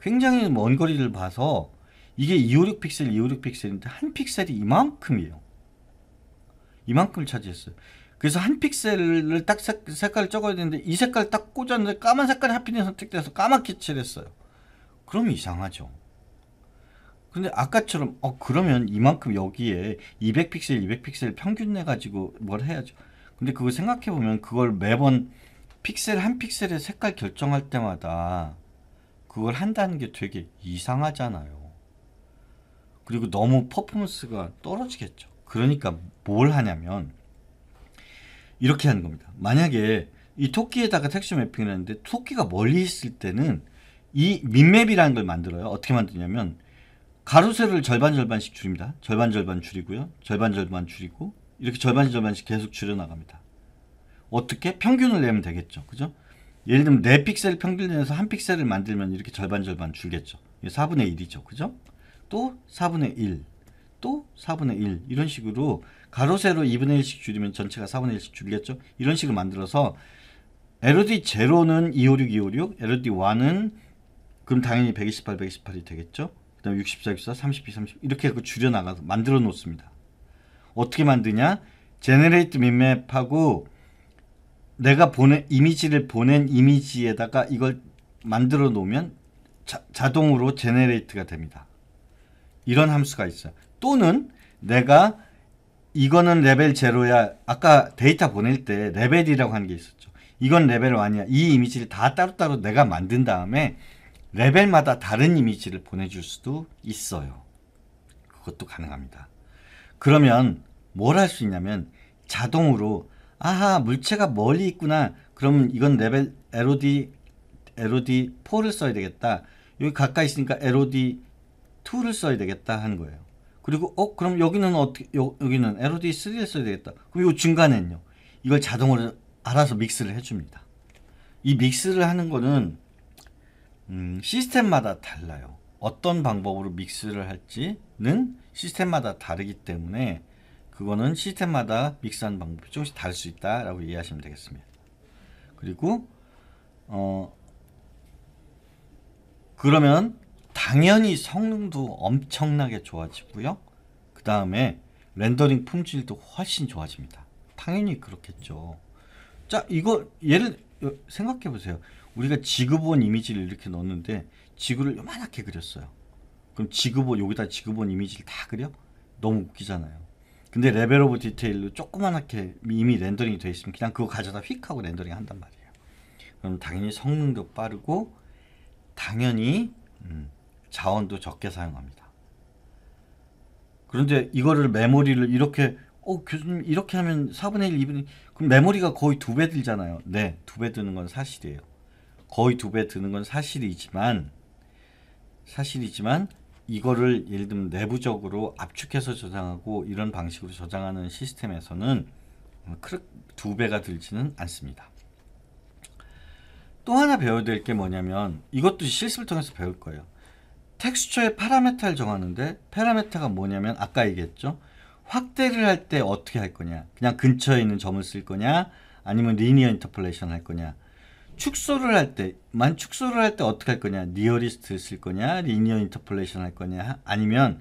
굉장히 먼 거리를 봐서 이게 256 픽셀, 256 픽셀인데 한 픽셀이 이만큼이에요. 이만큼을 차지했어요. 그래서 한 픽셀을 딱 색, 깔을 적어야 되는데 이 색깔 을딱 꽂았는데 까만 색깔이 하필이 면 선택돼서 까맣게 칠했어요. 그럼 이상하죠. 근데 아까처럼 어 그러면 이만큼 여기에 200픽셀 200픽셀 평균 내 가지고 뭘 해야죠. 근데 그거 생각해 보면 그걸 매번 픽셀 한 픽셀의 색깔 결정할 때마다 그걸 한다는 게 되게 이상하잖아요. 그리고 너무 퍼포먼스가 떨어지겠죠. 그러니까 뭘 하냐면 이렇게 하는 겁니다. 만약에 이 토끼에다가 텍스처 매핑을 했는데 토끼가 멀리 있을 때는 이 민맵이라는 걸 만들어요. 어떻게 만드냐면 가로세를 절반 절반씩 줄입니다. 절반 절반 줄이고요. 절반 절반 줄이고 이렇게 절반 절반씩 계속 줄여나갑니다. 어떻게? 평균을 내면 되겠죠. 그죠? 예를 들면 4픽셀 평균 내에서 한 픽셀을 만들면 이렇게 절반 절반 줄겠죠. 4분의 1이죠. 그죠? 또 4분의 1, 또 4분의 1 이런 식으로 가로 세로 2분의 1씩 줄이면 전체가 4분의 1씩 줄겠죠. 이런 식을 만들어서 LOD 제로는 256, 256, LOD 1은 그럼 당연히 128, 128이 되겠죠. 그 다음에 64, 64, 32, 30 이렇게 줄여나가서 만들어 놓습니다. 어떻게 만드냐? 제네레이트 민맵하고 내가 보내 이미지를 보낸 이미지에다가 이걸 만들어 놓으면 자, 동으로 제네레이트가 됩니다. 이런 함수가 있어요. 또는 내가 이거는 레벨 제로야. 아까 데이터 보낼 때 레벨이라고 하는 게 있었죠. 이건 레벨 1이야. 이 이미지를 다 따로따로 내가 만든 다음에 레벨마다 다른 이미지를 보내줄 수도 있어요. 그것도 가능합니다. 그러면 뭘 할 수 있냐면 자동으로 아하 물체가 멀리 있구나. 그러면 이건 레벨 LOD LOD 4를 써야 되겠다. 여기 가까이 있으니까 LOD 2를 써야 되겠다 하는 거예요. 그리고 어 그럼 여기는 어떻게 여, 기는 LOD 3를 써야 되겠다. 그럼 이 중간에는요. 이걸 자동으로 알아서 믹스를 해줍니다. 이 믹스를 하는 거는 음, 시스템마다 달라요. 어떤 방법으로 믹스를 할지는 시스템마다 다르기 때문에 그거는 시스템마다 믹스하는 방법이 조금씩 다를 수 있다라고 이해하시면 되겠습니다. 그리고 어 그러면 당연히 성능도 엄청나게 좋아지고요. 그 다음에 렌더링 품질도 훨씬 좋아집니다. 당연히 그렇겠죠. 자, 이거 예를 생각해 보세요. 우리가 지그본 이미지를 이렇게 넣었는데 지구를 요만하게 그렸어요. 그럼 지그본 여기다 지그본 이미지를 다 그려? 너무 웃기잖아요. 근데 레벨 오브 디테일로 조그만하게 이미 렌더링이 되어 있으면 그냥 그거 가져다 휙 하고 렌더링 한단 말이에요. 그럼 당연히 성능도 빠르고 당연히 음, 자원도 적게 사용합니다. 그런데 이거를 메모리를 이렇게 어 교수님 이렇게 하면 4분의 1, 2분의 1 그럼 메모리가 거의 두 배 들잖아요. 네, 두 배 드는 건 사실이에요. 거의 두 배 드는 건 사실이지만 사실이지만 이거를 예를 들면 내부적으로 압축해서 저장하고 이런 방식으로 저장하는 시스템에서는 두 배가 들지는 않습니다. 또 하나 배워야 될 게 뭐냐면 이것도 실습을 통해서 배울 거예요. 텍스처의 파라메타를 정하는데 파라메타가 뭐냐면 아까 얘기했죠. 확대를 할 때 어떻게 할 거냐. 그냥 근처에 있는 점을 쓸 거냐. 아니면 리니어 인터폴레이션 할 거냐. 축소를 할 때, 만 축소를 할 때 어떻게 할 거냐. 리어리스트를쓸 거냐. 리니어 인터폴레이션 할 거냐. 아니면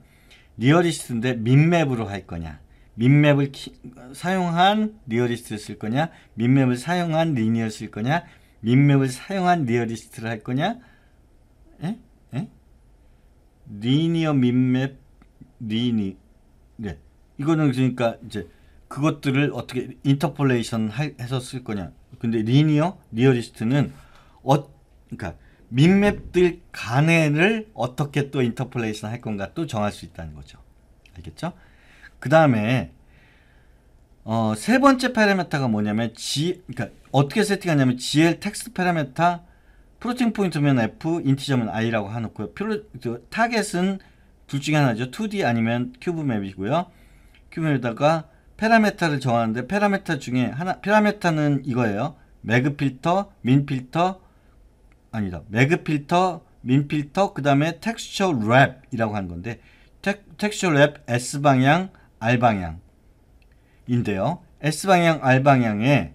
리어리스트인데 민맵으로 할 거냐. 민맵을 키, 사용한 리어리스트를 쓸 거냐. 민맵을 사용한 리니어를 쓸 거냐. 민맵을 사용한 리어리스트를 할 거냐. 예? 리니어 민맵 리니 네 이거는 그러니까 이제 그것들을 어떻게 인터폴레이션 해서 쓸 거냐 근데 리니어 리얼리스트는 어 그러니까 민맵들 간에를 어떻게 또 인터폴레이션 할 건가 또 정할 수 있다는 거죠 알겠죠 그 다음에 어, 세 번째 파라메타가 뭐냐면 G 그러니까 어떻게 세팅하냐면 GL 텍스트 파라메타 플로팅 포인트면 f, 인티저면 i라고 하놓고요. 플로, 타겟은 둘 중에 하나죠. 2D 아니면 큐브 맵이고요. 큐브 맵에다가 페라메타를 정하는데 페라메타 중에 하나 페라메타는 이거예요. 매그 필터, 민 필터 아니다. 매그 필터, 민 필터 그다음에 텍스처 랩이라고 하는 건데 텍, 텍스처 랩 S 방향, R 방향인데요. S 방향, R 방향에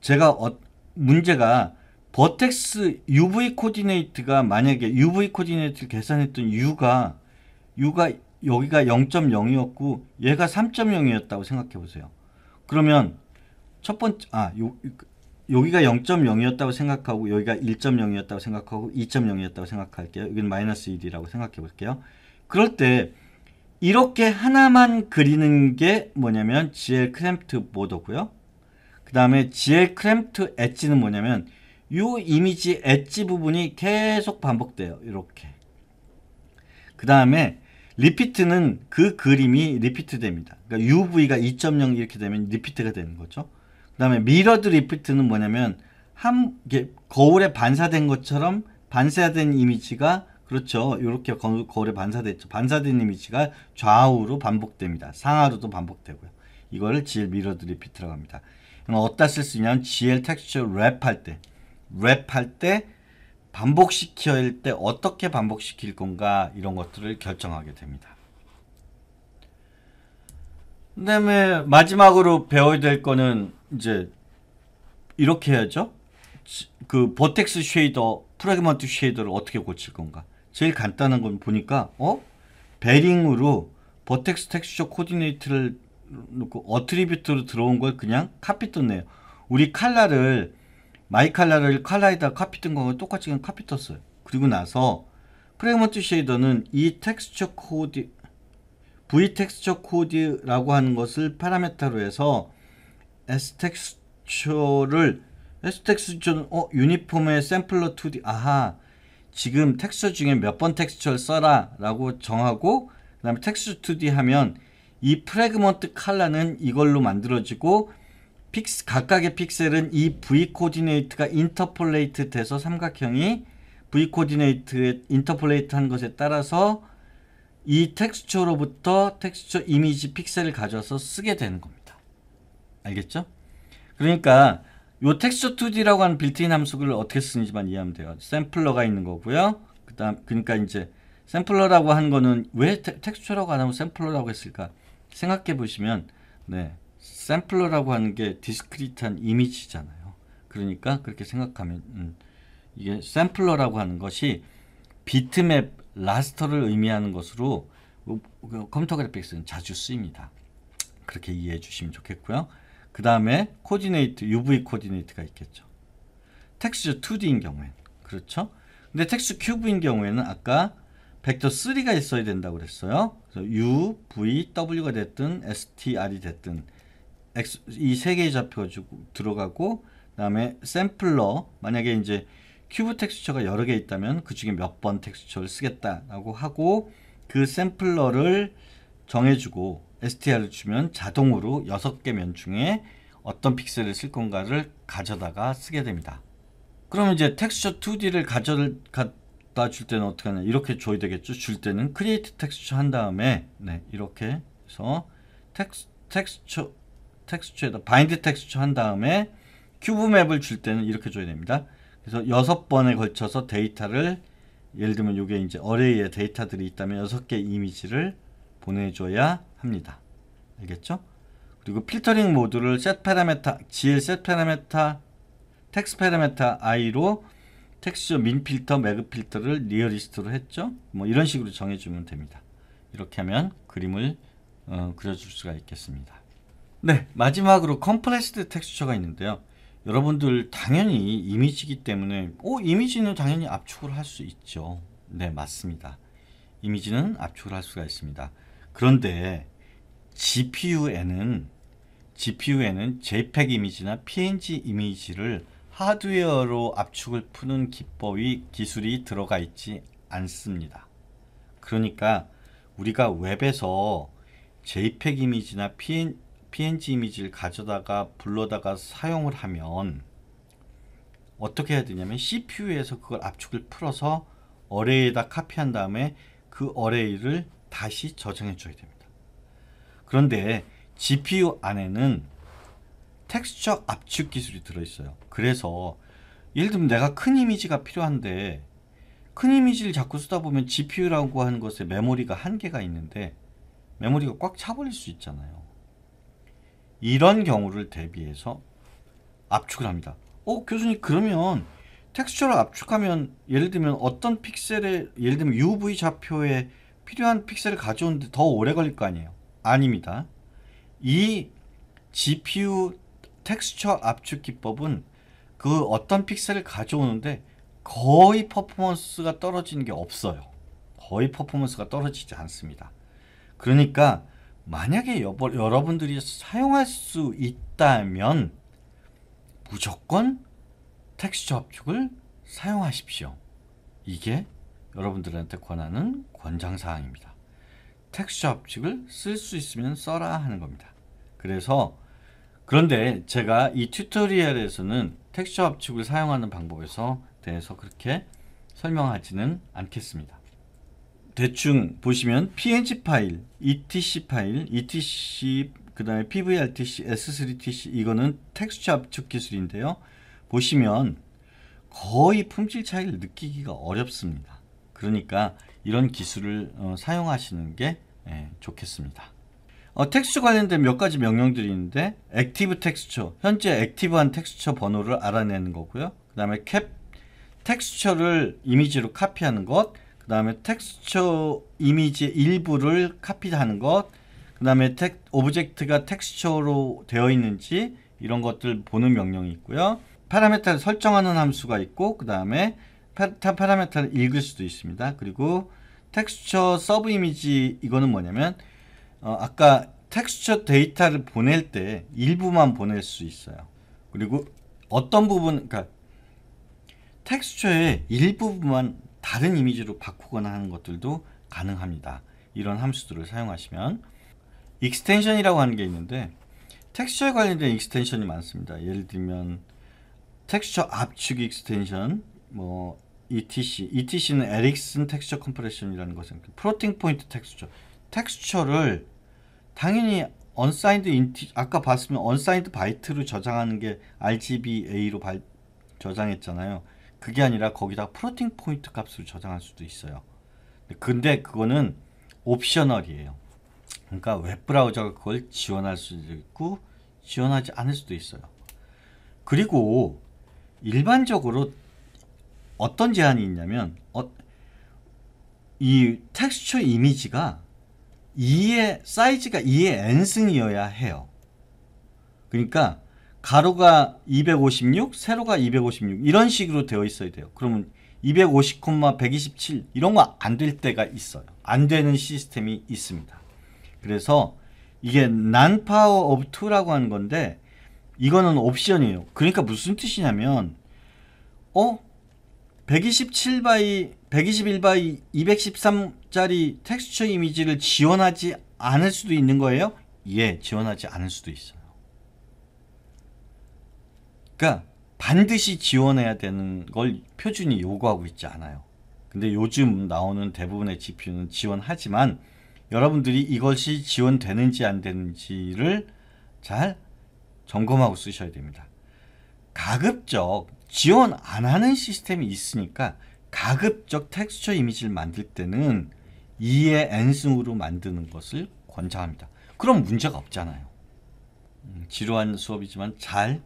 제가 어, 문제가 버텍스 UV 코디네이트가 만약에 UV 코디네이트를 계산했던 U가 U가 여기가 0.0이었고 얘가 3.0이었다고 생각해 보세요. 그러면 첫 번째 아 요, 여기가 0.0이었다고 생각하고 여기가 1.0이었다고 생각하고 2.0이었다고 생각할게요. 여기는 마이너스 1이라고 생각해 볼게요. 그럴 때 이렇게 하나만 그리는 게 뭐냐면 GL 크램프트 모더고요. 그 다음에 GL 크램프트 엣지는 뭐냐면 이 이미지 엣지 부분이 계속 반복돼요. 이렇게. 그 다음에 리피트는 그 그림이 리피트 됩니다. 그러니까 UV가 2.0 이렇게 되면 리피트가 되는 거죠. 그 다음에 미러드 리피트는 뭐냐면 한 거울에 반사된 것처럼 반사된 이미지가 그렇죠. 이렇게 거울에 반사됐죠. 반사된 이미지가 좌우로 반복됩니다. 상하로도 반복되고요. 이거를 GL 미러드 리피트라고 합니다. 어디다 쓸수 있냐면 GL 텍스처 랩 할 때. 랩할 때반복시켜야할 때 어떻게 반복시킬 건가 이런 것들을 결정하게 됩니다. 그 다음에 마지막으로 배워야 될 거는 이제 이렇게 해야죠. 그 버텍스 쉐이더, 프레그먼트 쉐이더를 어떻게 고칠 건가. 제일 간단한 건 보니까 어? 베링으로 버텍스 텍스처 코디네이트를 놓고 어트리뷰트로 들어온 걸 그냥 카피 떴네요. 우리 칼라를 마이 칼라를 칼라에다 카피 뜬 거하고 똑같이 그냥 카피 떴어요. 그리고 나서 프레그먼트 쉐이더는 이 텍스처 코드 V 텍스처 코드라고 하는 것을 파라메타로 해서 S 텍스처를 S 텍스처는 어 유니폼의 샘플러 2D 아하 지금 텍스처 중에 몇 번 텍스처를 써라라고 정하고 그다음에 텍스처 2D 하면 이 프레그먼트 칼라는 이걸로 만들어지고 픽스, 각각의 픽셀은 이 V 코디네이트가 인터폴레이트 돼서 삼각형이 V 코디네이트에 인터폴레이트 한 것에 따라서 이 텍스처로부터 텍스처 이미지 픽셀을 가져서 쓰게 되는 겁니다. 알겠죠? 그러니까 요 텍스처 2D라고 하는 빌트인 함수를 어떻게 쓰는지만 이해하면 돼요. 샘플러가 있는 거고요. 그다음 그러니까 이제 샘플러라고 한 거는 왜 텍스처라고 안하면 샘플러라고 했을까? 생각해 보시면 네. 샘플러라고 하는 게 디스크리트한 이미지잖아요. 그러니까 그렇게 생각하면 음, 이게 샘플러라고 하는 것이 비트맵 라스터를 의미하는 것으로 컴퓨터 그, 그 그래픽스는 자주 쓰입니다. 그렇게 이해해 주시면 좋겠고요. 그 다음에 코디네이트, UV 코디네이트가 있겠죠. 텍스처 2D인 경우엔 그렇죠. 근데 텍스처 큐브인 경우에는 아까 벡터 3가 있어야 된다고 그랬어요. 그래서 U, V, W가 됐든 STR이 됐든 이세 개의 좌표가 들어가고 그다음에 샘플러 만약에 이제 큐브 텍스처가 여러 개 있다면 그 중에 몇 번 텍스처를 쓰겠다라고 하고 그 샘플러를 정해주고 str을 주면 자동으로 6개 면 중에 어떤 픽셀을 쓸 건가를 가져다가 쓰게 됩니다. 그럼 이제 텍스처 2D를 가져다 줄 때는 어떻게 하냐 이렇게 줘야 되겠죠. 줄 때는 크리에이트 텍스처 한 다음에 네, 이렇게 해서 텍스, 텍스처 텍스처에다 바인드 텍스처 한 다음에 큐브 맵을 줄 때는 이렇게 줘야 됩니다. 그래서 여섯 번에 걸쳐서 데이터를 예를 들면 이게 이제 어레이에 데이터들이 있다면 여섯 개 이미지를 보내줘야 합니다. 알겠죠? 그리고 필터링 모드를 set 파라메타 gl set 파라메타 텍스 파라메타 i로 텍스처 민 필터 매그 필터를 리얼리스트로 했죠. 뭐 이런 식으로 정해주면 됩니다. 이렇게 하면 그림을 어, 그려줄 수가 있겠습니다. 네, 마지막으로 컴프레스드 텍스처가 있는데요. 여러분들 당연히 이미지이기 때문에 오 어, 이미지는 당연히 압축을 할 수 있죠. 네, 맞습니다. 이미지는 압축을 할 수가 있습니다. 그런데 GPU에는 GPU에는 JPEG 이미지나 PNG 이미지를 하드웨어로 압축을 푸는 기법이 기술이 들어가 있지 않습니다. 그러니까 우리가 웹에서 JPEG 이미지나 PN, g png 이미지를 가져다가 불러다가 사용을 하면 어떻게 해야 되냐면 CPU에서 그걸 압축을 풀어서 어레이에다 카피한 다음에 그 어레이를 다시 저장해 줘야 됩니다. 그런데 GPU 안에는 텍스처 압축 기술이 들어있어요. 그래서 예를 들면 내가 큰 이미지가 필요한데 큰 이미지를 자꾸 쓰다 보면 GPU라고 하는 것에 메모리가 한계가 있는데 메모리가 꽉 차버릴 수 있잖아요. 이런 경우를 대비해서 압축을 합니다. 어 교수님 그러면 텍스처를 압축하면 예를 들면 어떤 픽셀에 예를 들면 UV 좌표에 필요한 픽셀을 가져오는데 더 오래 걸릴 거 아니에요? 아닙니다. 이 GPU 텍스처 압축 기법은 그 어떤 픽셀을 가져오는데 거의 퍼포먼스가 떨어지는 게 없어요. 거의 퍼포먼스가 떨어지지 않습니다. 그러니까 만약에 여보, 여러분들이 사용할 수 있다면 무조건 텍스처 압축을 사용하십시오. 이게 여러분들한테 권하는 권장사항입니다. 텍스처 압축을 쓸 수 있으면 써라 하는 겁니다. 그래서 그런데 제가 이 튜토리얼에서는 텍스처 압축을 사용하는 방법에서 대해서 그렇게 설명하지는 않겠습니다. 대충 보시면 png 파일, etc 파일, etc 그 다음에 pvrtc, s3tc 이거는 텍스처 압축 기술인데요. 보시면 거의 품질 차이를 느끼기가 어렵습니다. 그러니까 이런 기술을 어, 사용하시는 게 예, 좋겠습니다. 어, 텍스처 관련된 몇 가지 명령들이 있는데 액티브 텍스처, 현재 액티브한 텍스처 번호를 알아내는 거고요. 그 다음에 캡 텍스처를 이미지로 카피하는 것, 그 다음에 텍스처 이미지 일부를 카피하는 것, 그 다음에 텍, 오브젝트가 텍스처로 되어 있는지 이런 것들 보는 명령이 있고요. 파라메터를 설정하는 함수가 있고 그 다음에 파라메터를 읽을 수도 있습니다. 그리고 텍스처 서브 이미지 이거는 뭐냐면 어, 아까 텍스처 데이터를 보낼 때 일부만 보낼 수 있어요. 그리고 어떤 부분, 그러니까 텍스처의 일부분만 다른 이미지로 바꾸거나 하는 것들도 가능합니다. 이런 함수들을 사용하시면 익스텐션이라고 하는 게 있는데 텍스처에 관련된 익스텐션이 많습니다. 예를 들면 텍스처 압축 익스텐션, 뭐 ETC, ETC는 에릭슨 텍스처 컴프레션이라는 것은 그 프로팅 포인트 텍스처, 텍스처를 당연히 언사인드 인티 아까 봤으면 언사인드 바이트로 저장하는 게 RGBA로 발, 저장했잖아요. 그게 아니라 거기다 프로팅 포인트 값을 저장할 수도 있어요. 근데 그거는 옵셔널이에요. 그러니까 웹 브라우저가 그걸 지원할 수도 있고 지원하지 않을 수도 있어요. 그리고 일반적으로 어떤 제한이 있냐면 어, 이 텍스처 이미지가 2의 사이즈가 2의 n승이어야 해요. 그러니까 가로가 256, 세로가 256 이런 식으로 되어 있어야 돼요. 그러면 250,127 이런 거 안 될 때가 있어요. 안 되는 시스템이 있습니다. 그래서 이게 난파워 오브 투라고 하는 건데 이거는 옵션이에요. 그러니까 무슨 뜻이냐면 어? 127 바이 121 바이 213짜리 텍스처 이미지를 지원하지 않을 수도 있는 거예요? 예, 지원하지 않을 수도 있어요. 그러니까 반드시 지원해야 되는 걸 표준이 요구하고 있지 않아요. 근데 요즘 나오는 대부분의 GPU는 지원하지만 여러분들이 이것이 지원되는지 안 되는지를 잘 점검하고 쓰셔야 됩니다. 가급적 지원 안 하는 시스템이 있으니까 가급적 텍스처 이미지를 만들 때는 2의 n승으로 만드는 것을 권장합니다. 그럼 문제가 없잖아요. 음, 지루한 수업이지만 잘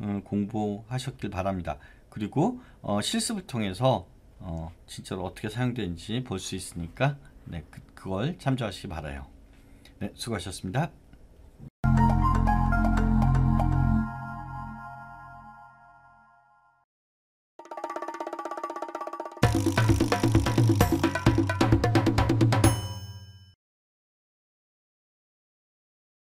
음, 공부하셨길 바랍니다. 그리고 어, 실습을 통해서 어, 진짜로 어떻게 사용되는지 볼 수 있으니까 네, 그, 그걸 참조하시기 바라요. 네, 수고하셨습니다.